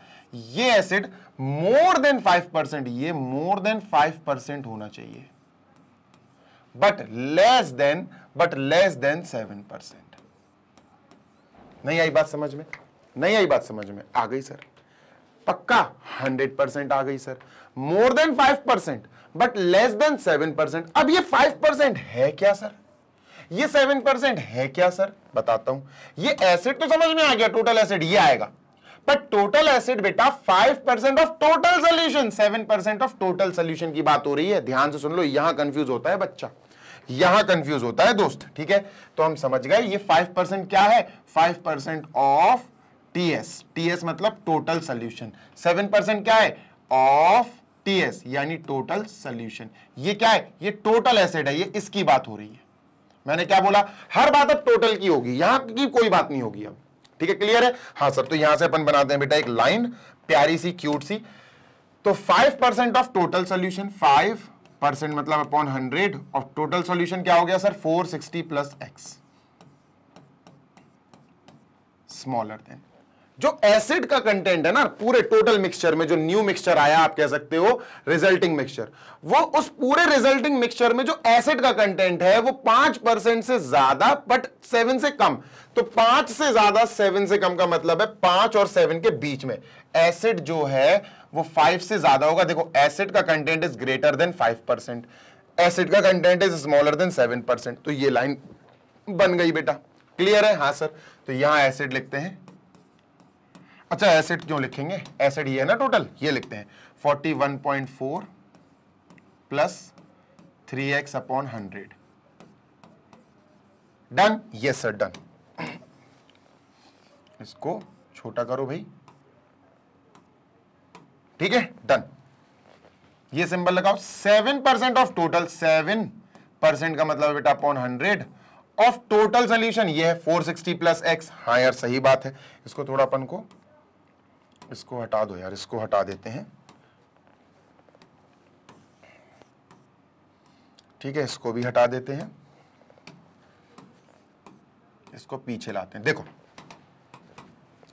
ये acid more than five percent ये मोर देन फाइव परसेंट होना चाहिए but less than but less than seven percent नहीं आई बात समझ में नहीं आई बात समझ में आ गई सर पक्का हंड्रेड परसेंट आ गई sir more than five percent but less than seven percent अब ये फाइव परसेंट है क्या सर ये सेवन परसेंट है क्या सर बताता हूं ये एसिड तो समझ में आ गया टोटल एसिड ये आएगा बट टोटल एसिड बेटा five percent of total solution seven percent of total solution की बात हो रही है ध्यान से सुन लो यहां कंफ्यूज होता है बच्चा यहां कंफ्यूज होता है दोस्त ठीक है तो हम समझ गए ये फाइव परसेंट क्या है five percent of TS TS मतलब टोटल सोल्यूशन सेवन परसेंट क्या है ऑफ टीएस यानी टोटल सोल्यूशन ये क्या है ये टोटल एसेड है ये इसकी बात हो रही है मैंने क्या बोला हर बात अब टोटल की होगी यहां की कोई बात नहीं होगी अब ठीक है क्लियर है हाँ सर तो यहां से अपन बनाते हैं बेटा एक लाइन प्यारी सी क्यूट सी तो five percent of total solution five percent मतलब अपॉन हंड्रेड और टोटल सॉल्यूशन क्या हो गया sir four sixty plus x smaller than जो एसिड का कंटेंट है ना पूरे टोटल मिक्सचर में जो न्यू मिक्सचर आया आप कह सकते हो रिजल्टिंग मिक्सचर वो उस पूरे रिजल्टिंग मिक्सचर में जो एसिड का कंटेंट है वो पांच परसेंट से ज्यादा बट सेवन से कम तो पांच से ज्यादा सेवन से कम का मतलब है पांच और सेवन के बीच में एसिड जो है वो फाइव से ज्यादा होगा देखो एसिड का content is greater than five percent acid का content is smaller than seven percent तो ये लाइन बन गई बेटा क्लियर है हाँ सर तो यहां एसिड लिखते हैं अच्छा एसिड क्यों लिखेंगे एसिड ये है ना टोटल ये लिखते हैं forty one point four plus three x upon hundred done yes sir done इसको छोटा करो भाई ठीक है डन ये सिंबल लगाओ seven percent of total seven percent का मतलब बेटा upon hundred of total solution ये है सिक्सटी प्लस एक्स हाँ यार सही बात है इसको थोड़ा अपन को इसको हटा दो यार इसको हटा देते हैं ठीक है इसको भी हटा देते हैं इसको पीछे लाते हैं देखो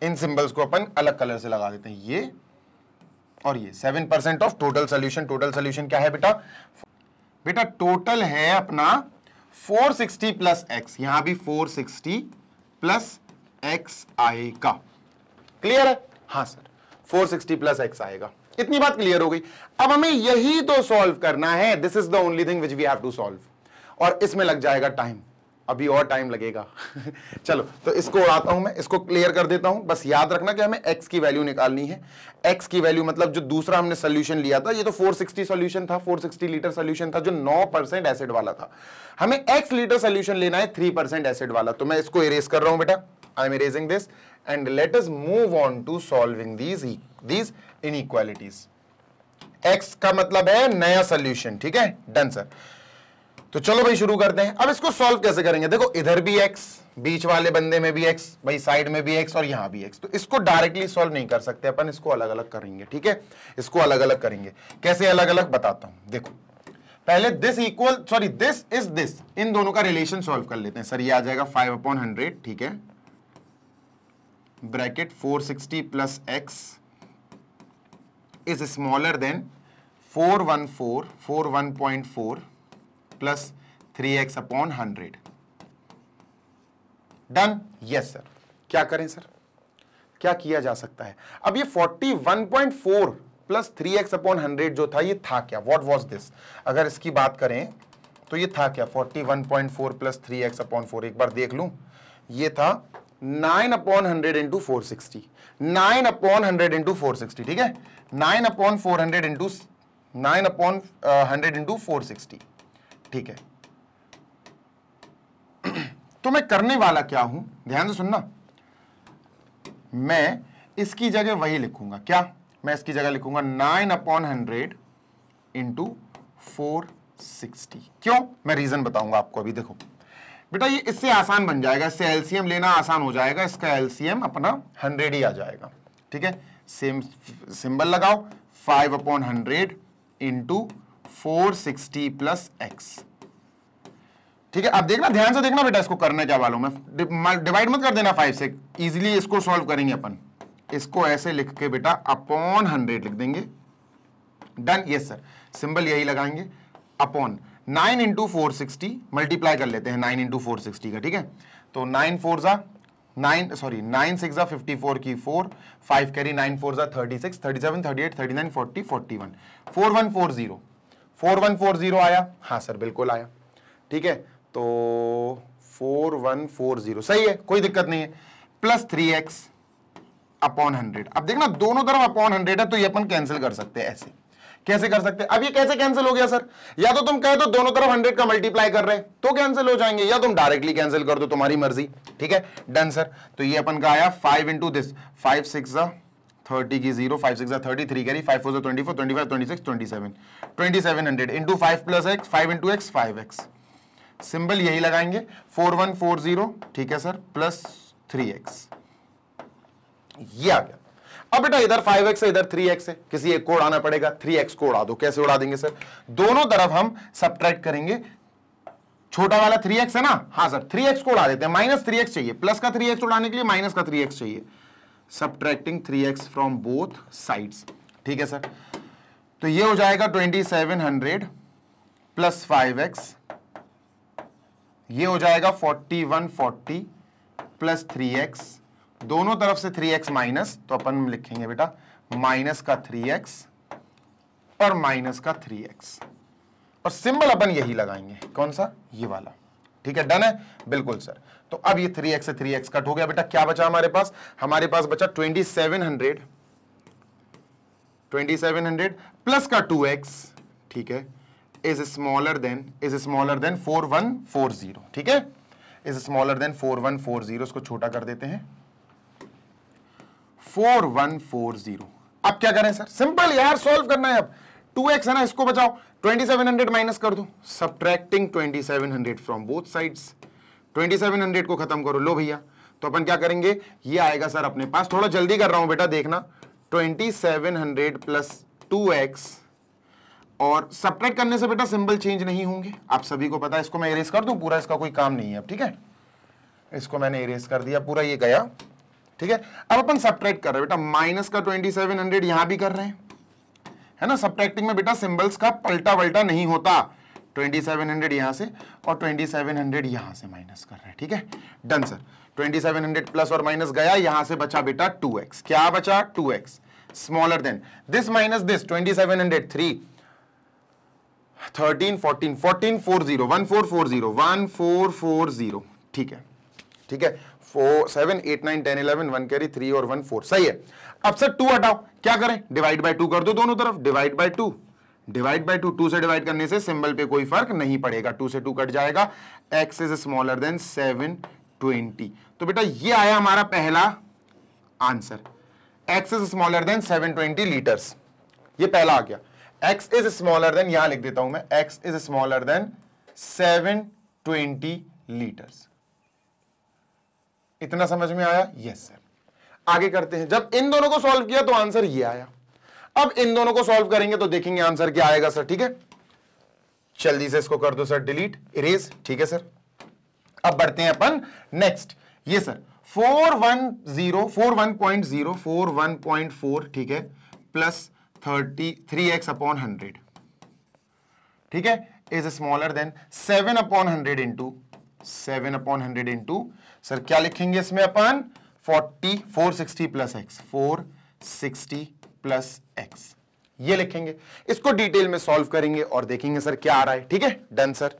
इन सिंबल्स को अपन अलग कलर से लगा देते हैं ये और ये seven percent of total solution total solution क्या है बेटा बेटा टोटल है अपना 460 प्लस एक्स यहां भी 460 प्लस एक्स आएगा क्लियर है हाँ सर 460 प्लस एक्स आएगा इतनी बात क्लियर हो गई अब हमें यही तो सॉल्व करना है this is the only thing which we have to solve और इसमें लग जाएगा टाइम अभी और टाइम लगेगा चलो तो इसको उड़ाता हूं मैं इसको क्लियर कर देता हूं बस याद रखना कि हमें x की वैल्यू निकालनी है x की वैल्यू मतलब जो दूसरा हमने सोल्यूशन लिया था ये तो 460 सोल्यूशन था 460 लीटर सोल्यूशन था जो 9 परसेंट एसिड वाला था हमें x लीटर सोल्यूशन लेना है 3 परसेंट एसिड वाला तो मैं इसको इरेज कर रहा हूं बेटा I am erasing this and let us move on to solving these these inequalities x का मतलब है नया सोल्यूशन ठीक है डन सर तो चलो भाई शुरू करते हैं अब इसको सॉल्व कैसे करेंगे देखो इधर भी एक्स बीच वाले बंदे में भी एक्स भाई साइड में भी एक्स और यहां भी एक्स तो इसको डायरेक्टली सॉल्व नहीं कर सकते अपन इसको अलग अलग करेंगे ठीक है इसको अलग अलग करेंगे कैसे अलग अलग बताता हूं देखो पहले this equal sorry this is this इन दोनों का रिलेशन सॉल्व कर लेते हैं सर ये आ जाएगा फाइव अपॉन हंड्रेड ठीक है bracket four sixty plus x is smaller than four one four four one point four plus three x upon hundred done yes sir क्या करें सर क्या किया जा सकता है अब ये 41.4 प्लस 3x अपॉन हंड्रेड जो था ये था क्या व्हाट वाज दिस अगर इसकी बात करें तो ये था क्या 41.4 प्लस 3x अपॉन 4 एक बार देख लूं ये था 9 upon hundred into four sixty nine upon hundred into four sixty ठीक है 9 upon four hundred into nine upon hundred into four sixty ठीक है तो मैं करने वाला क्या हूं ध्यान से सुनना मैं इसकी जगह वही लिखूंगा क्या मैं इसकी जगह लिखूंगा nine upon hundred into four sixty क्यों मैं रीजन बताऊंगा आपको अभी देखो बेटा ये इससे आसान बन जाएगा इससे एलसीएम लेना आसान हो जाएगा इसका एलसीएम अपना हंड्रेड ही आ जाएगा ठीक है सेम सिंबल लगाओ five upon hundred into four sixty plus x ठीक है अब देखना ध्यान से देखना बेटा इसको करने क्या वालों में डिवाइड मत कर देना फाइव से इजीली इसको सॉल्व करेंगे अपन इसको ऐसे लिख के बेटा अपॉन हंड्रेड लिख देंगे डन यस सर सिंबल यही लगाएंगे upon nine into four sixty multiply कर लेते हैं नाइन इंटू फोर सिक्सटी का ठीक है तो नाइन फोर ज़ा नाइन सॉरी नाइन सिक्स ज़ा फिफ्टी फोर की four five carry nine four ज़ा thirty six thirty seven thirty eight thirty nine forty forty one four one four zero four one four zero आया हाँ sir बिल्कुल आया ठीक है तो फोर वन फोर जीरो सही है कोई दिक्कत नहीं है plus three x upon hundred अब देखना दोनों तरफ अपॉन हंड्रेड है तो ये अपन कैंसिल कर सकते हैं ऐसे कैसे कर सकते हैं अब ये कैसे कैंसिल हो गया सर या तो तुम कहे तो दोनों तरफ हंड्रेड का मल्टीप्लाई कर रहे हैं तो कैंसिल हो जाएंगे या तुम डायरेक्टली कैंसिल कर दो तुम्हारी मर्जी ठीक है डन सर तो ये अपन का आया five into this five six thirty की zero five six thirty three carry five four twenty four twenty five twenty six twenty seven twenty seven hundred into five plus x five into x five x symbol यही लगाएंगे four one four zero ठीक है sir plus three x ये आ गया अब बेटा इधर 5x है इधर थ्री एक्स है किसी एक कोड आना पड़ेगा थ्री एक्स को उड़ा दो कैसे उड़ा देंगे सर दोनों तरफ हम सब्ट्रैक्ट करेंगे छोटा वाला थ्री एक्स है ना हाँ सर थ्री एक्स को उड़ा देते हैं माइनस थ्री एक्स चाहिए प्लस का थ्री एक्स उड़ाने के लिए माइनस का थ्री एक्स चाहिए subtracting x from both sides ठीक है सर तो ये हो जाएगा 2700 प्लस 5x ये हो जाएगा 4140 प्लस 3x दोनों तरफ से 3x माइनस तो अपन लिखेंगे बेटा माइनस का 3x और माइनस का 3x और सिंबल अपन यही लगाएंगे कौन सा ये वाला ठीक है डन है बिल्कुल सर तो अब ये three x three x cut हो गया बेटा क्या बचा हमारे पास हमारे पास बचा twenty seven hundred twenty seven hundred plus का टू एक्स ठीक है is smaller than is smaller than four one four zero ठीक है is smaller than four one four zero इसको छोटा कर देते हैं फोर वन फोर जीरो अब क्या करें सर सिंपल यार सॉल्व करना है अब टू एक्स है ना इसको बचाओ 2700 माइनस कर दो सब्ट्रैक्टिंग 2700 फ्रॉम बोथ साइड्स 2700 को खत्म करो लो भैया तो अपन क्या करेंगे ये आएगा सर अपने पास थोड़ा जल्दी कर रहा हूं बेटा देखना 2700 प्लस 2x और सब्ट्रैक्ट करने से बेटा सिंबल चेंज नहीं होंगे आप सभी को पता है इसको मैं इरेज कर दू पूरा इसका कोई काम नहीं है ठीक है इसको मैंने इरेज कर दिया पूरा ये गया ठीक है अब अपन सब्ट्रैक्ट कर रहे हैं बेटा माइनस का 2700 यहां भी कर रहे हैं है ना सब्ट्रैक्टिंग में बेटा सिंबल्स का पलटा वल्टा नहीं होता 2700 यहां से और 2700 यहां से माइनस कर रहा है ठीक है डन सर 2700 प्लस और माइनस गया यहां से बचा बेटा 2x क्या बचा 2x x smaller than this minus this 2700 three thirteen fourteen fourteen four zero ठीक है ठीक है four seven eight nine ten eleven one carry three और वन फोर सही है अब सर टू हटाओ क्या करें डिवाइड बाय टू कर दो दोनों तरफ divide by two divide by two two से डिवाइड करने से सिंबल पे कोई फर्क नहीं पड़ेगा टू से टू कट जाएगा x is smaller than seven twenty तो बेटा ये आया हमारा पहला answer x is smaller than seven twenty litre यह पहला आ गया एक्स इज स्मॉलर देन यहां लिख देता हूं मैं x is smaller than seven twenty litres इतना समझ में आया यस yes, सर आगे करते हैं जब इन दोनों को सॉल्व किया तो आंसर ये आया अब इन दोनों को सॉल्व करेंगे तो देखेंगे आंसर क्या आएगा सर ठीक है जल्दी से इसको कर दो सर डिलीट इरेज ठीक है सर अब बढ़ते हैं अपन नेक्स्ट ये sir four one zero four one point zero four one point four ठीक है plus thirty three x upon hundred ठीक है is smaller than seven upon hundred into seven upon hundred into sir क्या लिखेंगे इसमें अपन forty four sixty plus x four sixty plus x ये लिखेंगे इसको डिटेल में सॉल्व करेंगे और देखेंगे सर क्या आ रहा है ठीक है डन सर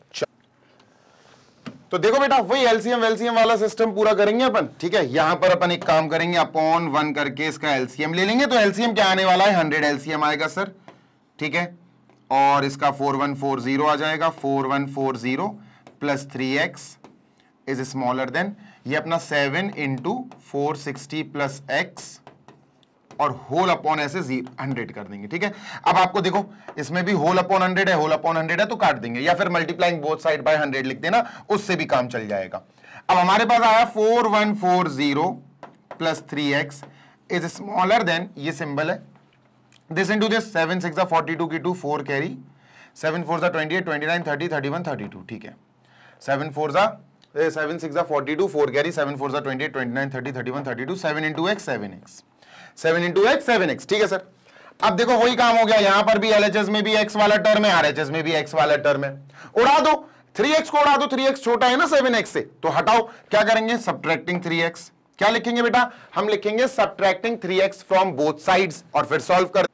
तो देखो बेटा वही एलसीएम एलसीएम वाला सिस्टम पूरा करेंगे अपन ठीक है यहां पर अपन एक काम करेंगे अपॉन वन करके इसका एलसीएम ले लेंगे तो एलसीएम क्या आने वाला है हंड्रेड एलसीएम आएगा सर ठीक है और इसका फोर वन फोर जीरो आ जाएगा four one four zero plus three x is smaller than ये अपना seven into four sixty plus x और होल अपॉन ऐसे हंड्रेड कर देंगे ठीक है अब आपको देखो इसमें भी होल अपॉन हंड्रेड है होल अपॉन हंड्रेड है तो काट देंगे या फिर multiplying both side by hundred लिख देना उससे भी काम चल जाएगा अब हमारे पास आया four one four zero plus three x is smaller than ये सिंबल है this into this seven six forty two की two four carry seven four twenty eight twenty nine thirty thirty one thirty two ठीक है seven four जा seven six forty two four carry seven four twenty twenty nine thirty thirty one thirty two seven into x seven x seven into x seven x ठीक है sir अब देखो वही काम हो गया यहां पर भी एलएचएस में भी एक्स वाला टर्म है आरएचएस में भी एक्स वाला टर्म है उड़ा दो थ्री एक्स को उड़ा दो थ्री एक्स छोटा है ना सेवन एक्स से तो हटाओ क्या करेंगे सब्ट्रैक्टिंग थ्री एक्स क्या लिखेंगे बेटा हम लिखेंगे subtracting three x from both side और फिर सॉल्व कर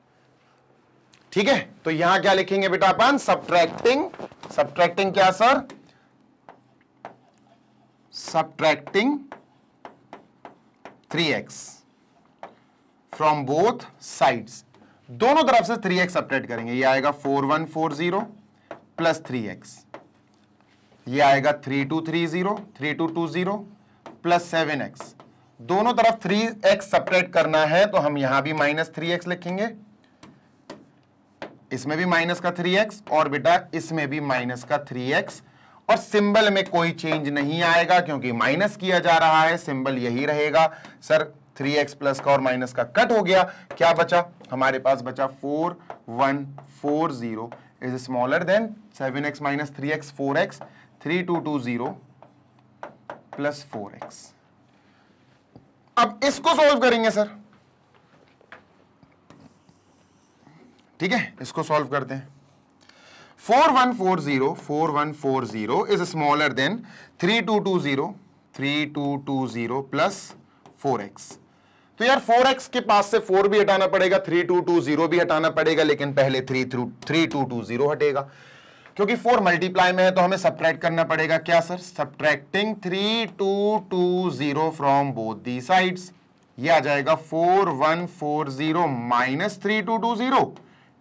ठीक है तो यहां क्या लिखेंगे बेटा अपन सब्ट्रैक्टिंग सब्ट्रैक्टिंग क्या sir subtracting 3x from both sides. दोनों तरफ से 3x subtract करेंगे ये आएगा 4140 प्लस 3x ये आएगा 3230 3220 प्लस 7x दोनों तरफ 3x सब्ट्रैक्ट करना है तो हम यहां भी माइनस थ्री लिखेंगे इसमें भी माइनस का 3x और बेटा इसमें भी माइनस का 3x और सिंबल में कोई चेंज नहीं आएगा क्योंकि माइनस किया जा रहा है सिंबल यही रहेगा सर थ्री एक्स प्लस का और माइनस का कट हो गया क्या बचा हमारे पास बचा four one four zero is smaller than seven x minus three x four x three two two zero plus four x अब इसको सॉल्व करेंगे सर ठीक है इसको सॉल्व करते हैं 4140, 4140 is smaller than 3220, 3220 plus 4x. तो यार 4x के पास से 4 भी हटाना पड़ेगा 3220 भी हटाना पड़ेगा लेकिन पहले टू 3220 हटेगा क्योंकि 4 मल्टीप्लाई में है तो हमें सब्ट्रैक्ट करना पड़ेगा क्या sir subtracting 3220 from both the sides ये आ जाएगा 4140 माइनस जीरो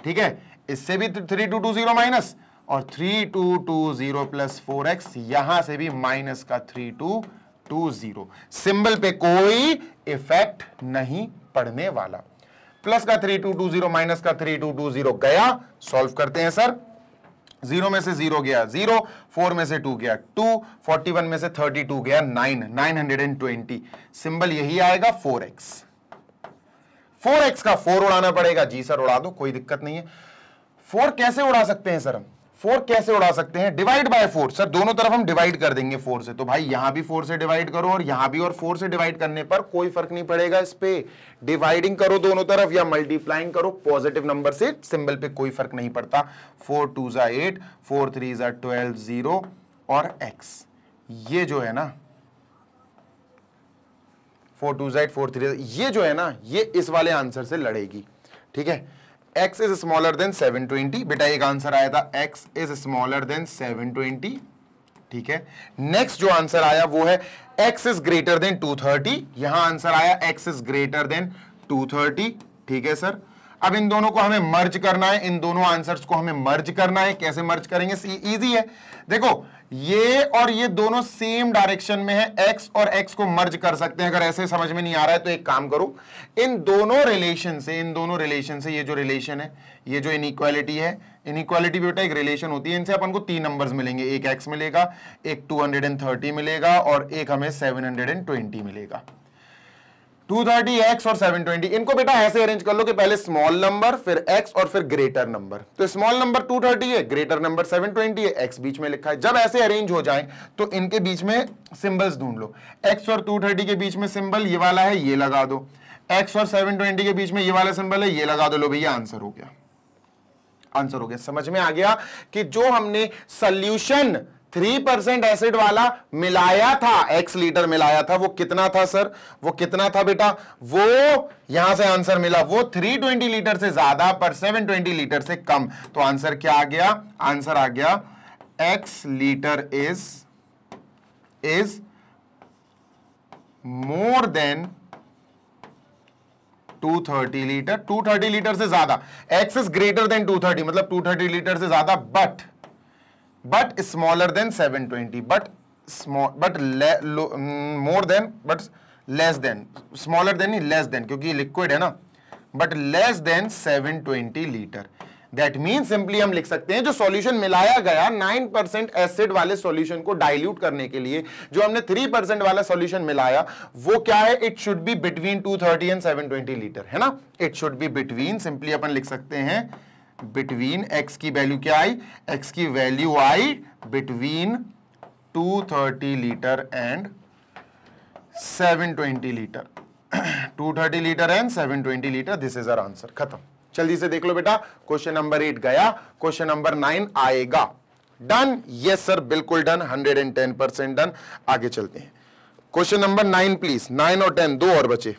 ठीक है इससे भी three two two zero minus और three two two zero plus four x यहां से भी माइनस का three two two zero symbol पे कोई इफेक्ट नहीं पड़ने वाला प्लस का three two two zero minus का थ्री टू टू जीरो गया सॉल्व करते हैं सर जीरो में से जीरो गया जीरो फोर में से टू गया टू फोर्टी वन में से थर्टी टू गया nine nine hundred and twenty symbol यही आएगा फोर एक्स फोर एक्स का फोर उड़ाना पड़ेगा जी सर उड़ा दो कोई दिक्कत नहीं है फोर कैसे उड़ा सकते हैं सर हम फोर कैसे उड़ा सकते हैं डिवाइड बाय फोर सर दोनों तरफ हम डिवाइड कर देंगे फोर से तो भाई यहां भी फोर से डिवाइड करो और यहां भी और फोर से डिवाइड करने पर कोई फर्क नहीं पड़ेगा इस पे डिवाइडिंग करो दोनों तरफ या मल्टीप्लाइंग करो पॉजिटिव नंबर से सिंबल पे कोई फर्क नहीं पड़ता फोर टू जा एट फोर थ्री जा ट्वेल्व जीरो और एक्स ये जो है ना फोर टू जा एट फोर थ्री ये जो है ना ये इस वाले आंसर से लड़ेगी ठीक है x इज स्मॉलर देन 720 बेटा एक आंसर आया था x इज स्मॉलर देन 720 ठीक है नेक्स्ट जो आंसर आया वो है x इज ग्रेटर देन 230 यहां आंसर आया x इज ग्रेटर देन 230 ठीक है सर अब इन दोनों को हमें मर्ज करना है इन दोनों आंसर्स को हमें मर्ज करना है कैसे मर्ज करेंगे इजी है देखो ये और ये दोनों सेम डायरेक्शन में है एक्स और एक्स को मर्ज कर सकते हैं अगर ऐसे समझ में नहीं आ रहा है तो एक काम करो इन दोनों रिलेशन से इन दोनों रिलेशन से ये जो रिलेशन है ये जो इनइक्वालिटी है इनइक्वालिटी बेटा एक रिलेशन होती है इनसे अपन को तीन नंबर्स मिलेंगे एक एक्स मिलेगा एक थर्टी मिलेगा और एक हमें ट्वेंटी मिलेगा 230x और 720 इनको बेटा ऐसे अरेंज कर लो कि पहले स्मॉल नंबर फिर x और फिर ग्रेटर नंबर तो स्मॉल नंबर 230 है ग्रेटर नंबर 720 है x बीच में लिखा है जब ऐसे अरेंज हो जाए तो इनके बीच में सिंबल्स ढूंढ लो x और 230 के बीच में सिंबल ये वाला है ये लगा दो x और 720 के बीच में ये वाला सिंबल है ये लगा दो लो भैया आंसर हो गया आंसर हो गया समझ में आ गया कि जो हमने सल्यूशन थ्री परसेंट एसिड वाला मिलाया था एक्स लीटर मिलाया था वो कितना था सर वो कितना था बेटा वो यहां से आंसर मिला वो 320 लीटर से ज्यादा पर 720 लीटर से कम तो आंसर क्या आ गया आंसर आ गया x litre is is more than 230 litre 230 litre से ज्यादा एक्स इज ग्रेटर देन 230 मतलब 230 लीटर से ज्यादा but but smaller than 720 twenty but small but more than but less than smaller than ही less क्योंकि लिक्विड है ना but less than 720 litre that mean simply हम लिख सकते हैं जो सॉल्यूशन मिलाया गया 9% परसेंट एसिड वाले सॉल्यूशन को डाइल्यूट करने के लिए जो हमने 3% वाला सॉल्यूशन मिलाया वो क्या है it should be between 230 and 720 litre है ना it should be between simply अपन लिख सकते हैं बिटवीन एक्स की वैल्यू क्या आई एक्स की वैल्यू आई between 230 litre and 720 litre 230 litre and 720 litre this is our answer खत्म जल्दी से देख लो बेटा क्वेश्चन नंबर एट गया क्वेश्चन नंबर नाइन आएगा डन यस सर बिल्कुल डन 110 परसेंट डन आगे चलते हैं question number nine please nine और टेन दो और बचे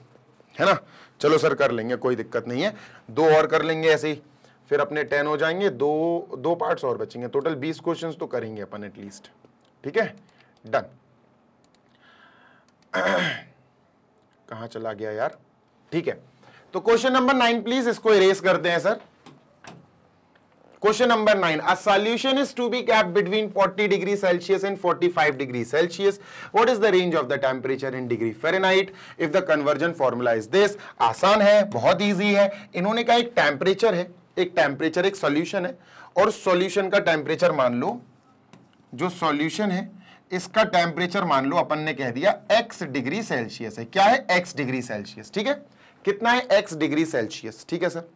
है ना चलो सर कर लेंगे कोई दिक्कत नहीं है दो और कर लेंगे ऐसे ही फिर अपने टेन हो जाएंगे दो दो पार्ट्स और बचेंगे टोटल बीस क्वेश्चंस तो करेंगे अपन एटलीस्ट ठीक है डन कहाँ चला गया यार ठीक है तो क्वेश्चन नंबर नाइन प्लीज इसको इरेज करते हैं sir question number nine a solution is to be kept between 40 degree Celsius and 45 degree Celsius what is the range of the temperature in degree Fahrenheit if the conversion formula is this आसान है बहुत easy है इन्होंने कहा एक temperature है एक temperature एक सॉल्यूशन है और सॉल्यूशन का टेम्परेचर मान लो जो सॉल्यूशन है इसका टेम्परेचर मान लो अपन ने कह दिया एक्स डिग्री सेल्सियस है क्या है एक्स डिग्री सेल्सियस ठीक है कितना है एक्स डिग्री सेल्सियस ठीक है सर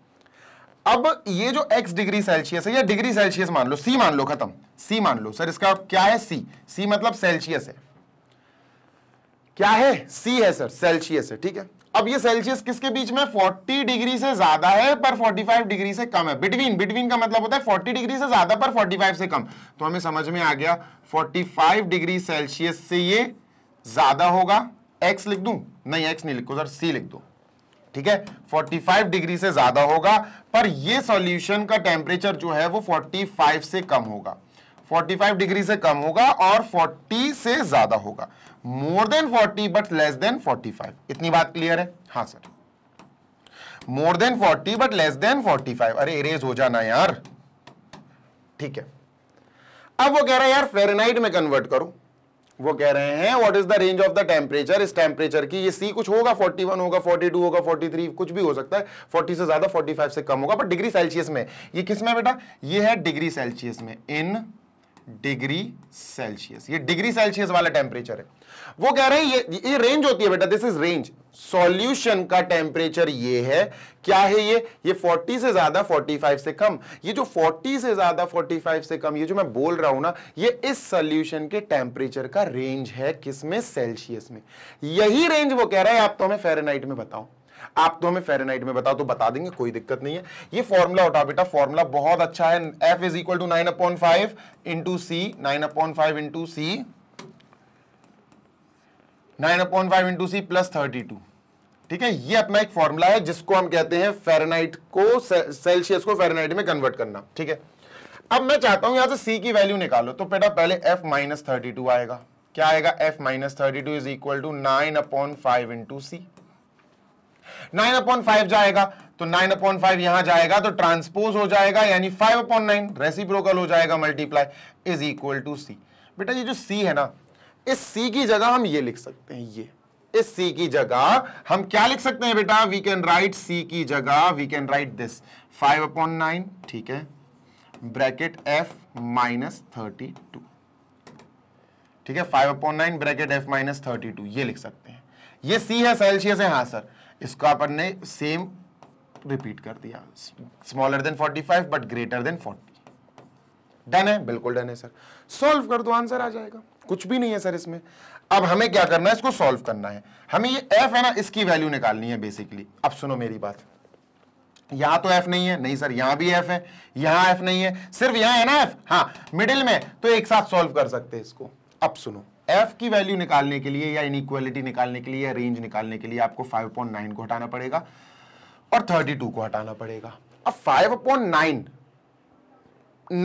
अब ये जो x डिग्री सेल्सियस है या डिग्री सेल्सियस मान लो c मान लो खत्म c मान लो सर इसका क्या है c c मतलब सेल्सियस है क्या है c है सर सेल्सियस है ठीक है अब ये सेल्सियस किसके बीच में 40 डिग्री से ज्यादा है पर 45 डिग्री से कम है बिटवीन बिटवीन का मतलब होता है 40 डिग्री से ज्यादा पर 45 से कम तो हमें समझ में आ गया 45 डिग्री सेल्सियस से ये ज्यादा होगा एक्स लिख दू नहीं एक्स नहीं लिखो सर सी लिख दो ठीक है 45 डिग्री से ज्यादा होगा पर यह सोल्यूशन का टेम्परेचर जो है वो फोर्टी से कम होगा 45 डिग्री से कम होगा और 40 से ज्यादा होगा more than 40 but less than 45 इतनी बात क्लियर है हाँ sir more than 40 but less than 45 अरे इरेज हो जाना यार ठीक है अब वो कह रहा है यार फेरेनाइट में कन्वर्ट करो वो कह रहे हैं what is the range of the temperature इस टेम्परेचर की ये सी कुछ होगा 41 होगा 42 होगा 43 कुछ भी हो सकता है 40 से ज्यादा 45 से कम होगा बट डिग्री सेल्सियस में ये किस में बेटा ये है डिग्री सेल्सियस में इन डिग्री सेल्सियस ये डिग्री सेल्सियस वाला टेम्परेचर है वो कह रहे हैं ये ये रेंज होती है बेटा दिस इज रेंज सॉल्यूशन का टेम्परेचर ये है क्या है ये ये 40 से ज्यादा 45 से कम ये जो 40 से ज्यादा 45 से कम ये जो मैं बोल रहा हूं ना ये इस सॉल्यूशन के टेम्परेचर का रेंज है किसमें सेल्सियस में यही रेंज वो कह रहा है आप तो हमें फेरेनाइट में बताओ आप तो हमें फेरेनाइट में बताओ तो बता देंगे कोई दिक्कत नहीं है ये फॉर्मूला उठा बेटा फॉर्मूला बहुत अच्छा है F is equal to nine upon five into C nine upon five into C nine upon five into C plus thirty two ठीक है ये अपना एक फॉर्मूला है जिसको हम कहते हैं फेरेनाइट को सेल्सियस को फेरेनाइट में कन्वर्ट करना ठीक है अब मैं चाहता हूं यहां से सी की वैल्यू निकालो तो बेटा पहले एफ माइनस थर्टी टू आएगा क्या आएगा F minus thirty two is equal to nine upon five into C nine upon five जाएगा तो नाइन अपॉइंट फाइव यहां जाएगा तो ट्रांसपोज हो जाएगा यानी फाइव अपॉइंट नाइन रेसिप्रोकल हो जाएगा multiply is equal to C बेटा ये जो सी है ना इस सी की जगह हम ये लिख सकते हैं ये इस सी की जगह हम क्या लिख सकते हैं बेटा वी कैन राइट सी की जगह we can write this five upon nine ठीक है bracket F minus thirty two ठीक है five upon nine bracket F minus thirty two ये लिख सकते हैं ये सी है सेल्सियस है हाँ सर इसको अपन ने सेम रिपीट कर दिया smaller than forty five but greater than forty done है बिल्कुल डन है सर सॉल्व कर दो आंसर आ जाएगा कुछ भी नहीं है सर इसमें अब हमें क्या करना है इसको सॉल्व करना है हमें ये एफ है ना इसकी वैल्यू निकालनी है बेसिकली अब सुनो मेरी बात यहां तो एफ नहीं है नहीं सर यहां भी एफ है यहां एफ नहीं है सिर्फ यहां है ना एफ हाँ मिडिल में तो एक साथ सॉल्व कर सकते हैं इसको अब सुनो एफ की वैल्यू निकालने के लिए या इनइक्वालिटी निकालने के लिए या रेंज निकालने के लिए आपको 5.9 को हटाना पड़ेगा और 32 को हटाना पड़ेगा अब 5.9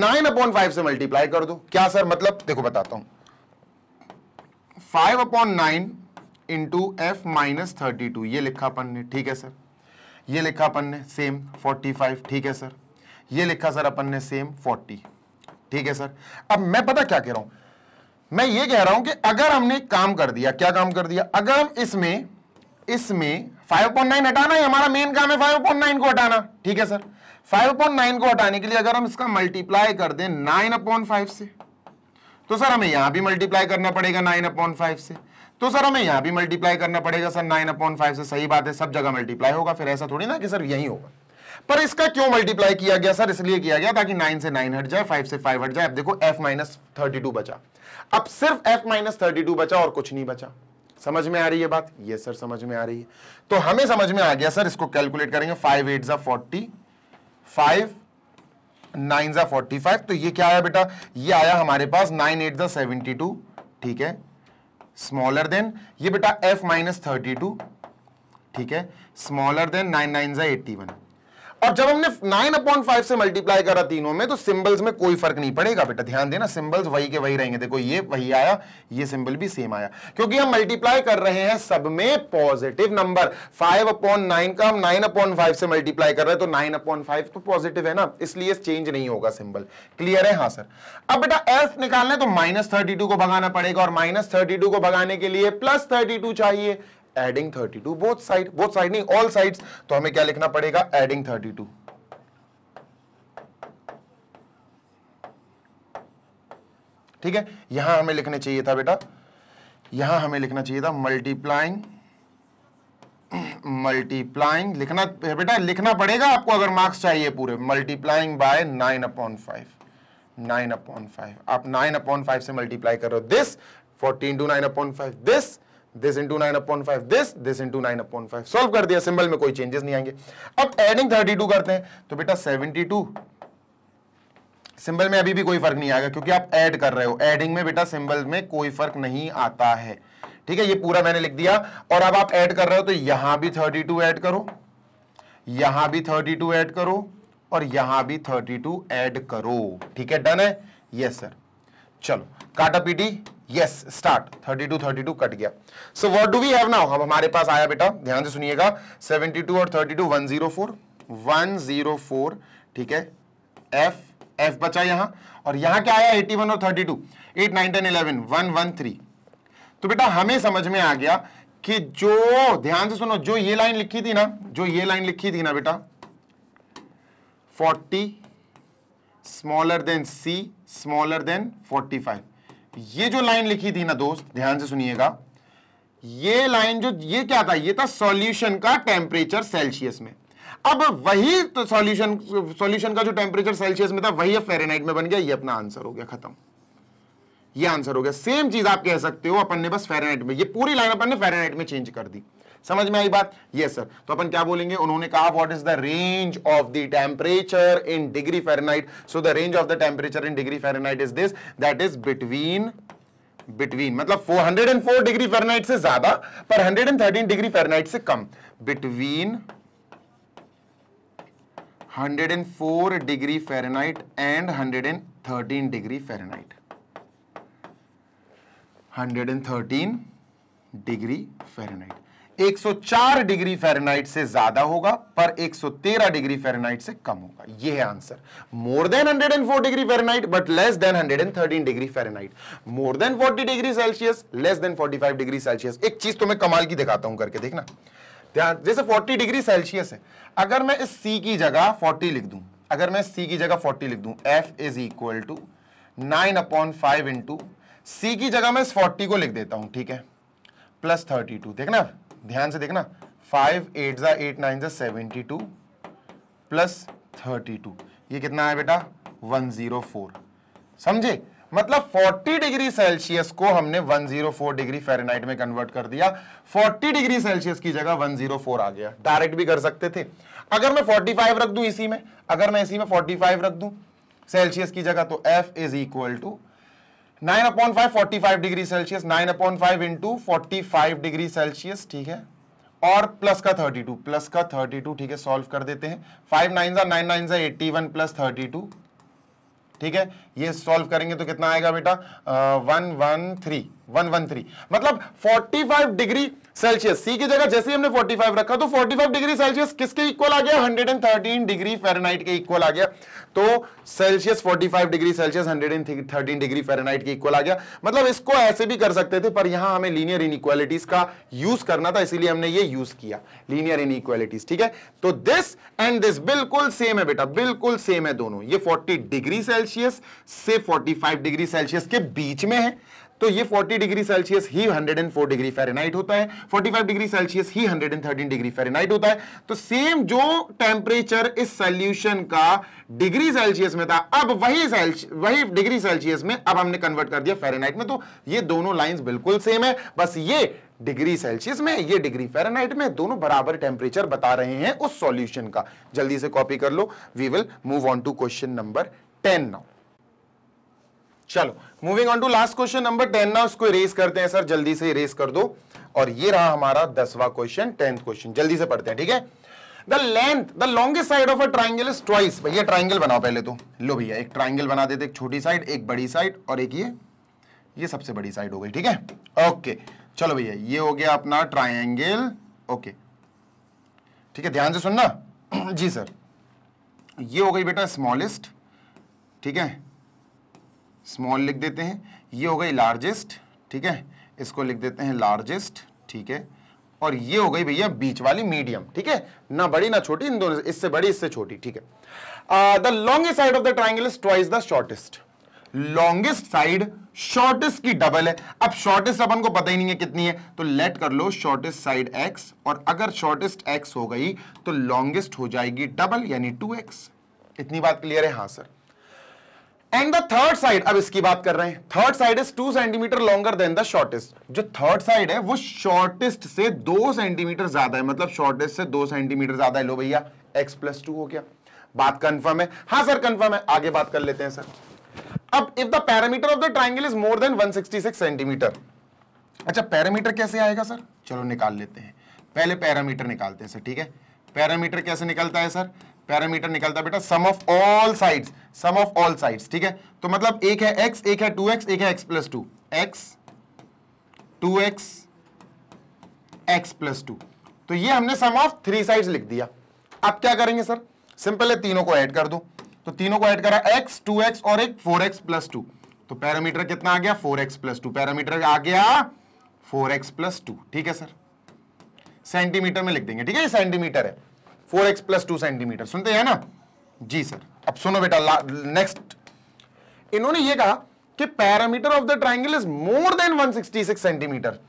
9 अपॉन 5 से मल्टीप्लाई कर दो क्या सर मतलब देखो बताता हूं five upon nine into F minus thirty two ये लिखा अपन ने ठीक है सर ये लिखा अपन ने सेम फोर्टी फाइव ठीक है सर ये लिखा सर अपन ने सेम फोर्टी ठीक है सर अब मैं पता क्या कह रहा हूं मैं ये कह रहा हूं कि अगर हमने काम कर दिया क्या काम कर दिया अगर हम इसमें इसमें फाइव पॉइंट नाइन हटाना ही हमारा मेन काम है फाइव पॉइंट नाइन को हटाना ठीक है सर फाइव पॉइंट नाइन को हटाने के लिए अगर हम इसका मल्टीप्लाई कर दें नाइन अपॉन फाइव से तो सर हमें यहां भी मल्टीप्लाई करना पड़ेगा नाइन अपॉन फाइव से तो सर हमें यहां भी मल्टीप्लाई करना पड़ेगा सर नाइन अपॉन फाइव से सही बात है सब जगह मल्टीप्लाई होगा फिर ऐसा थोड़ी ना कि सर यही होगा पर इसका क्यों मल्टीप्लाई किया गया सर इसलिए किया गया ताकि नाइन से नाइन हट जाए फाइव से फाइव हट जाए अब देखो एफ माइनस थर्टी टू बचा अब सिर्फ एफ माइनस थर्टी टू बचा और कुछ नहीं बचा समझ में आ रही है बात ये सर समझ में आ रही है तो हमें समझ में आ गया सर इसको कैलकुलेट करेंगे फाइव एट जा फोर्टी फाइव नाइन ज़ा फोर्टी फाइव तो ये क्या आया बेटा ये आया हमारे पास नाइन एट ज़ा सेवेंटी टू ठीक है स्मॉलर देन ये बेटा एफ माइनस थर्टी टू ठीक है स्मॉलर देन नाइन नाइन ज़ा एट्टी वन और जब हमने नाइन अपॉइंट फाइव से मल्टीप्लाई करा तीनों में तो सिंबल्स में कोई फर्क नहीं पड़ेगा बेटा ध्यान देना सिंबल्स वही के वही रहेंगे देखो ये वही आया ये सिंबल भी सेम आया क्योंकि हम मल्टीप्लाई कर रहे हैं सब में positive number five upon nine का हम नाइन अपॉन फाइव से मल्टीप्लाई कर रहे हैं तो नाइन अपॉन फाइव तो पॉजिटिव है ना इसलिए चेंज नहीं होगा सिंबल क्लियर है हाँ सर अब बेटा एल्फ निकालना है तो माइनस थर्टी टू को भगाना पड़ेगा और माइनस थर्टी टू को भगाने के लिए प्लस थर्टी टू चाहिए adding 32 both side both side नहीं ऑल साइड्स तो हमें क्या लिखना पड़ेगा एडिंग 32 ठीक है यहां हमें लिखने चाहिए था बेटा यहां हमें लिखना चाहिए था मल्टीप्लाइंग मल्टीप्लाइंग लिखना बेटा लिखना पड़ेगा आपको अगर मार्क्स चाहिए पूरे multiplying by nine upon five nine upon five आप नाइन अपॉन फाइव से मल्टीप्लाई करो this fourteen to nine upon five this this into nine upon five this this into nine upon five solve कर दिया symbol में कोई changes नहीं आएंगे अब एडिंग थर्टी टू करते हैं तो बेटा सेवेंटी टू सिंबल में अभी भी कोई फर्क नहीं आएगा क्योंकि आप ऐड कर रहे हो एडिंग में बेटा सिंबल में कोई फर्क नहीं आता है ठीक है ये पूरा मैंने लिख दिया और अब आप ऐड कर रहे हो तो यहां भी थर्टी टू एड करो यहां भी थर्टी टू एड करो और यहां भी थर्टी टू एड करो ठीक है डन है यस सर चलो काटा PT yes start thirty two thirty two cut गया so what do we have now अब हमारे पास आया बेटा ध्यान से सुनिएगा सेवेंटी टू और thirty two one zero four one zero four ठीक है एफ एफ बचा यहां और यहां क्या आया एटी वन और thirty two eight nine ten eleven one one three तो बेटा हमें समझ में आ गया कि जो ध्यान से सुनो जो ये लाइन लिखी थी ना जो ये लाइन लिखी थी ना बेटा forty smaller than C smaller than forty five ये जो लाइन लिखी थी ना दोस्त ध्यान से सुनिएगा ये लाइन जो ये क्या था ये था सॉल्यूशन का टेम्परेचर सेल्सियस में अब वही तो सॉल्यूशन सॉल्यूशन का जो टेम्परेचर सेल्सियस में था वही अब फेरेनाइट में बन गया ये अपना आंसर हो गया खत्म ये आंसर हो गया सेम चीज आप कह सकते हो अपन ने बस फेरेनाइट में ये पूरी लाइन अपन ने फेरेनाइट में चेंज कर दी समझ में आई बात ये सर तो अपन क्या बोलेंगे उन्होंने कहा what is the range of the temperature in degree Fahrenheit so the range of the temperature in degree Fahrenheit is this that is between between मतलब 404 डिग्री फेरेनाइट से ज्यादा पर 113 डिग्री फेरेनाइट से कम between 104 degree Fahrenheit and 113 degree Fahrenheit 113 degree Fahrenheit 104 degree Fahrenheit से ज्यादा होगा पर 113 डिग्री फ़ारेनहाइट से कम होगा यह है answer more than 104 degree Fahrenheit but less than 113 degree Fahrenheit more than 40 degree Celsius less than 45 degree Celsius एक चीज तो मैं कमाल की दिखाता हूं करके देखना ध्यान जैसे 40 डिग्री सेल्सियस है अगर मैं इस सी की जगह 40 लिख दूं अगर मैं सी की जगह 40 लिख दूं F is equal to nine upon five into C की जगह मैं इस 40 को लिख देता हूं ठीक है प्लस थर्टी देखना ध्यान से देखना फाइव एट ज़ा एट नाइन ज़ा seventy two plus thirty two ये कितना आया बेटा वन ज़ीरो फोर समझे मतलब 40 डिग्री सेल्सियस को हमने 104 डिग्री फ़ारेनहाइट में कन्वर्ट कर दिया 40 डिग्री सेल्सियस की जगह 104 आ गया डायरेक्ट भी कर सकते थे अगर मैं 45 रख दूं इसी में अगर मैं इसी में 45 रख दूं सेल्सियस की जगह तो F is equal to nine upon five forty five degree Celsius nine upon five into forty five degree Celsius ठीक है और प्लस का थर्टी टू प्लस का थर्टी टू ठीक है सॉल्व कर देते हैं फाइव नाइन जा नाइन नाइन जा eighty one plus thirty two ठीक है ये सॉल्व करेंगे तो कितना आएगा बेटा one one three one one three मतलब फोर्टी फाइव डिग्री सेल्सियस सी की जगह जैसे ही हमने 45 रखा तो 45 डिग्री सेल्सियस किसके इक्वल आ गया 113 डिग्री फ़ारेनहाइट के इक्वल आ गया तो Celsius 45 degree Celsius 113 degree Fahrenheit के इक्वल आ गया मतलब इसको ऐसे भी कर सकते थे पर यहां हमें लीनियर इनइक्वालिटीज का यूज करना था इसीलिए हमने ये यूज किया लीनियर इनइक्वालिटीज ठीक है तो दिस एंड दिस बिल्कुल सेम है बेटा बिल्कुल सेम है दोनों ये 40 डिग्री सेल्सियस से 45 डिग्री सेल्सियस के बीच में है तो ये 40 डिग्री सेल्सियस ही 104 डिग्री फ़ारेनहाइट होता है 45 डिग्री सेल्सियस ही 113 डिग्री फ़ारेनहाइट होता है तो सेम जो टेम्परेचर इस सोल्यूशन का डिग्री सेल्सियस में था अब वही वही डिग्री सेल्सियस में अब हमने कन्वर्ट कर दिया फ़ारेनहाइट में तो ये दोनों लाइंस बिल्कुल सेम है बस ये डिग्री सेल्सियस में ये डिग्री फ़ारेनहाइट में दोनों बराबर टेम्परेचर बता रहे हैं उस सॉल्यूशन का जल्दी से कॉपी कर लो we will move on to question number ten now चलो moving on to last question number ten ना उसको इरेज करते हैं सर जल्दी से इरेज कर दो और ये रहा हमारा दसवा क्वेश्चन टेंथ क्वेश्चन जल्दी से पढ़ते हैं ठीक है the length the longest side of a triangle is twice भैया ट्राइंगल बनाओ पहले तो लो भैया एक ट्राइंगल बना देते एक छोटी साइड एक बड़ी साइड और एक ये ये सबसे बड़ी साइड हो गई ठीक है ओके चलो भैया ये हो गया अपना ट्राइंगल ओके ठीक है ध्यान से सुनना जी सर ये हो गई बेटा स्मॉलेस्ट ठीक है स्मॉल लिख देते हैं ये हो गई लार्जेस्ट ठीक है इसको लिख देते हैं लार्जेस्ट ठीक है और ये हो गई भैया बीच वाली मीडियम ठीक है ना बड़ी ना छोटी इन दोनों इससे बड़ी इससे छोटी ठीक है the longest side of the triangle is twice the shortest longest side shortest की डबल है अब शॉर्टेस्ट अपन को पता ही नहीं है कितनी है तो लेट कर लो शॉर्टेस्ट साइड एक्स और अगर शॉर्टेस्ट एक्स हो गई तो लॉन्गेस्ट हो जाएगी डबल यानी टू एक्स इतनी बात क्लियर है हाँ sir and the third side अब इसकी बात कर रहे हैं third side is two centimetre longer than the shortest जो थर्ड साइड है वो शॉर्टेस्ट से दो सेंटीमीटर ज्यादा है मतलब शॉर्टेस्ट से दो सेंटीमीटर ज्यादा है लो भैया एक्स प्लस टू हो गया बात कंफर्म है हाँ सर कंफर्म है आगे बात कर लेते हैं सर अब if the parameter of the triangle is more than 166 centimetre अच्छा पैरामीटर कैसे आएगा सर चलो निकाल लेते हैं पहले पैरामीटर निकालते हैं सर ठीक है पैरामीटर कैसे निकलता है सर पैरामीटर निकलता बेटा sum of all sides sum of all sides ठीक है तो मतलब एक है एक्स एक है टू एक्स एक है x plus two x two x x plus two तो ये हमने सम ऑफ थ्री साइड्स लिख दिया अब क्या करेंगे सर सिंपल है तीनों को ऐड कर दो तो तीनों को ऐड करा x, 2x और एक 4x प्लस टू तो पैरामीटर कितना आ गया 4x प्लस टू पैरामीटर आ गया 4x प्लस टू ठीक है सर सेंटीमीटर में लिख देंगे ठीक है सेंटीमीटर है four x plus two centimetre सुनते हैं ना जी सर अब सुनो बेटा नेक्स्ट इन्होंने ये कहा कि parameter of the triangle is more than 166 centimetre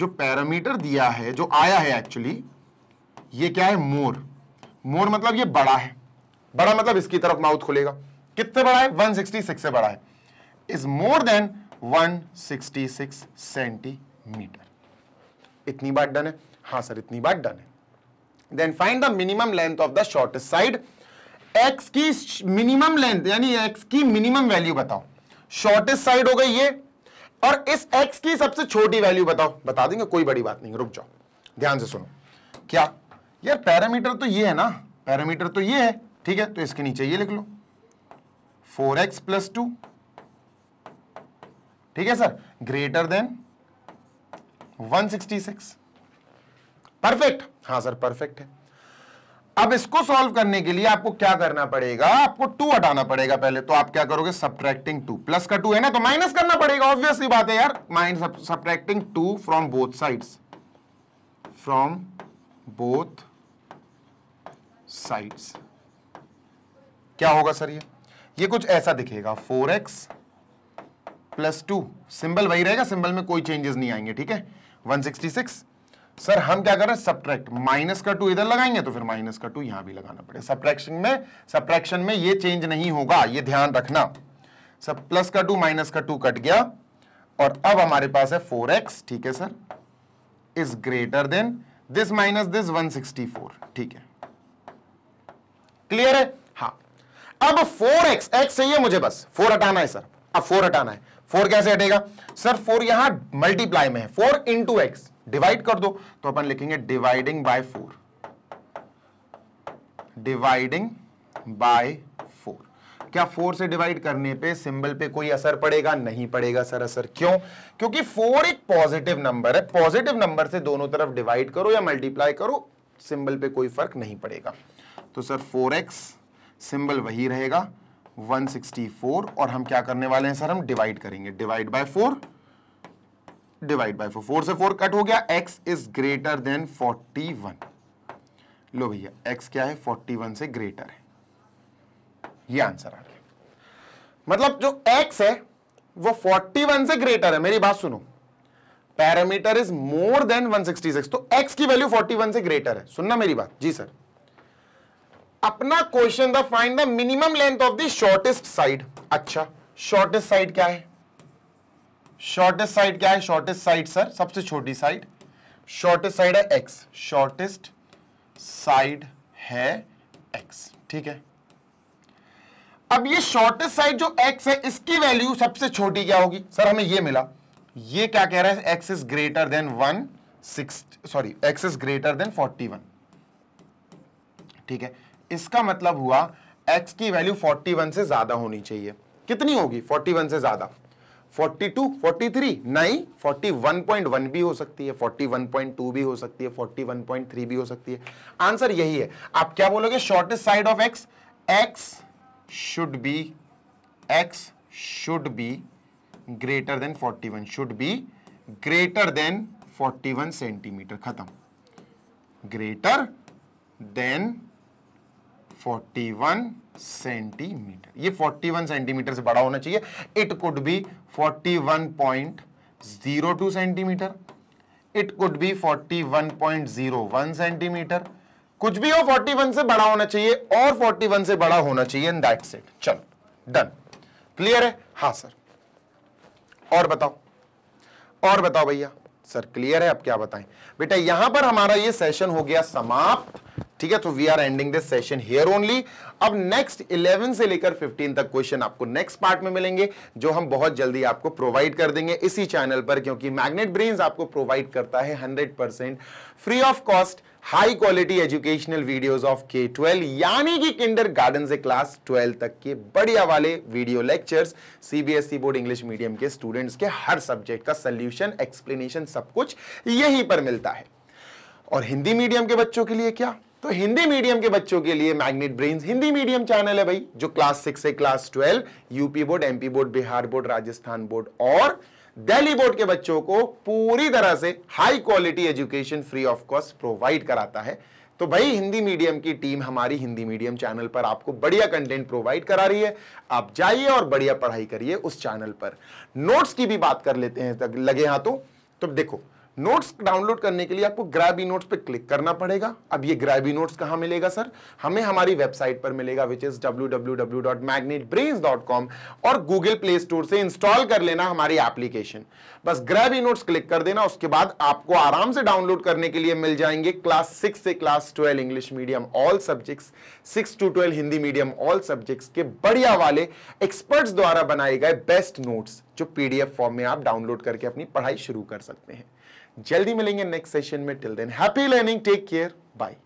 जो पैरामीटर दिया है जो आया है एक्चुअली ये क्या है मोर मोर मतलब ये बड़ा है बड़ा मतलब इसकी तरफ माउथ खुलेगा कितने बड़ा है 166 से बड़ा है इज मोर देन 166 सेंटीमीटर इतनी बात डन है हाँ सर इतनी बात डन है then find the minimum length of the shortest side x की मिनिमम लेंथ यानी एक्स की मिनिमम वैल्यू बताओ शॉर्टेस्ट साइड हो गई ये और इस एक्स की सबसे छोटी वैल्यू बताओ बता देंगे कोई बड़ी बात नहीं रुक जाओ ध्यान से सुनो क्या यार पैरामीटर तो ये है ना पैरामीटर तो ये है ठीक है तो इसके नीचे ये लिख लो फोर एक्स प्लस टू ठीक है सर ग्रेटर देन 166 परफेक्ट हाँ सर परफेक्ट है अब इसको सॉल्व करने के लिए आपको क्या करना पड़ेगा आपको टू हटाना पड़ेगा पहले तो आप क्या करोगे सब्ट्रैक्टिंग टू प्लस का टू है ना तो माइनस करना पड़ेगा ऑब्वियसली बात है यार minus subtracting two from both sides from both sides क्या होगा सर ये ये कुछ ऐसा दिखेगा four x plus two symbol वही रहेगा सिंबल में कोई चेंजेस नहीं आएंगे ठीक है 166 सर हम क्या कर रहे हैं सब्ट्रैक्ट माइनस का टू इधर लगाएंगे तो फिर माइनस का टू यहां भी लगाना पड़ेगा सब्ट्रैक्शन में सब्ट्रैक्शन में ये चेंज नहीं होगा ये ध्यान रखना सब प्लस का टू माइनस का टू कट गया और अब हमारे पास है फोर एक्स ठीक है sir is greater than this minus this four ठीक है क्लियर है हा अब फोर एक्स एक्स चाहिए मुझे बस फोर हटाना है सर अब फोर हटाना है फोर कैसे हटेगा सर फोर यहां मल्टीप्लाई में है फोर इंटू एक्स डिवाइड कर दो तो अपन लिखेंगे dividing by four dividing by four क्या फोर से डिवाइड करने पे सिंबल पे कोई असर पड़ेगा नहीं पड़ेगा सर असर क्यों क्योंकि फोर एक पॉजिटिव नंबर है पॉजिटिव नंबर से दोनों तरफ डिवाइड करो या मल्टीप्लाई करो सिंबल पे कोई फर्क नहीं पड़ेगा तो सर फोर एक्स सिंबल वही रहेगा 164 और हम क्या करने वाले हैं सर हम डिवाइड करेंगे divide by four divide by four four से फोर कट हो गया x is greater than forty one लो भैया एक्स क्या है फोर्टी वन से ग्रेटर है ये आंसर आ गया मतलब जो एक्स है वो फोर्टी वन से ग्रेटर है मेरी बात सुनो parameter is more than one sixty six तो एक्स की वैल्यू फोर्टी वन से ग्रेटर है सुनना मेरी बात जी सर अपना question the find the minimum length of the shortest side अच्छा शॉर्टेस्ट साइड क्या है शॉर्टेस्ट साइड क्या है शॉर्टेस्ट साइड सर सबसे छोटी साइड शॉर्टेस्ट साइड है एक्स शॉर्टेस्ट साइड है एक्स ठीक है अब ये शॉर्टेस्ट साइड जो एक्स है इसकी वैल्यू सबसे छोटी क्या होगी सर हमें ये मिला ये क्या कह रहा है x is greater than one six sorry x is greater than forty one ठीक है इसका मतलब हुआ एक्स की वैल्यू फोर्टी वन से ज्यादा होनी चाहिए कितनी होगी फोर्टी वन से ज्यादा फोर्टी 43 नहीं 41.1 भी हो सकती है 41.2 भी हो सकती है भी हो सकती है आंसर यही है आप क्या बोलोगे shortest side of x x x should be greater than forty one should be greater than forty one centimeter खत्म ग्रेटर देन 41 सेंटीमीटर ये 41 सेंटीमीटर से बड़ा होना चाहिए it could be 41.02 centimeter it could be 41.01 centimeter कुछ भी हो 41 से बड़ा होना चाहिए और 41 से बड़ा होना चाहिए इन दैट सेट चलो डन क्लियर है हा सर और बताओ और बताओ भैया सर क्लियर है अब क्या बताएं बेटा यहां पर हमारा ये सेशन हो गया समाप्त ठीक है तो we are ending this session here only अब नेक्स्ट 11 से लेकर 15 तक क्वेश्चन आपको नेक्स्ट पार्ट में मिलेंगे जो हम बहुत जल्दी आपको प्रोवाइड कर देंगे इसी चैनल पर क्योंकि मैग्नेट ब्रेन आपको प्रोवाइड करता है hundred free of cost high quality educational videos of K twelve यानी कि किंडर गार्डन से क्लास ट्वेल्व तक के बढ़िया वाले video lectures CBSE board English medium के स्टूडेंट्स के हर सब्जेक्ट का सोल्यूशन एक्सप्लेनेशन सब कुछ यहीं पर मिलता है और हिंदी मीडियम के बच्चों के लिए क्या तो हिंदी मीडियम के बच्चों के लिए magnet brain Hindi medium channel है भाई जो क्लास सिक्स से class twelve UP board MP board Bihar board Rajasthan board और दिल्ली बोर्ड के बच्चों को पूरी तरह से high quality education free of cost provide कराता है तो भाई हिंदी मीडियम की टीम हमारी हिंदी मीडियम चैनल पर आपको बढ़िया कंटेंट प्रोवाइड करा रही है आप जाइए और बढ़िया पढ़ाई करिए उस चैनल पर नोट्स की भी बात कर लेते हैं लगे हाथों तो देखो नोट्स डाउनलोड करने के लिए आपको ग्रैबी नोट्स पे क्लिक करना पड़ेगा अब ये ग्रैबी नोट्स कहाँ मिलेगा सर हमें हमारी वेबसाइट पर मिलेगा विच इज कॉम और गूगल प्ले स्टोर से इंस्टॉल कर लेना हमारी एप्लीकेशन बस ग्रैबी नोट्स क्लिक कर देना उसके बाद आपको आराम से डाउनलोड करने के लिए मिल जाएंगे क्लास सिक्स से class twelve English medium all subjects six to twelve Hindi medium all subjects के बढ़िया वाले एक्सपर्ट्स द्वारा बनाए गए बेस्ट नोट्स जो पीडीएफ फॉर्म में आप डाउनलोड करके अपनी पढ़ाई शुरू कर सकते हैं जल्दी मिलेंगे नेक्स्ट सेशन में till then happy learning take care bye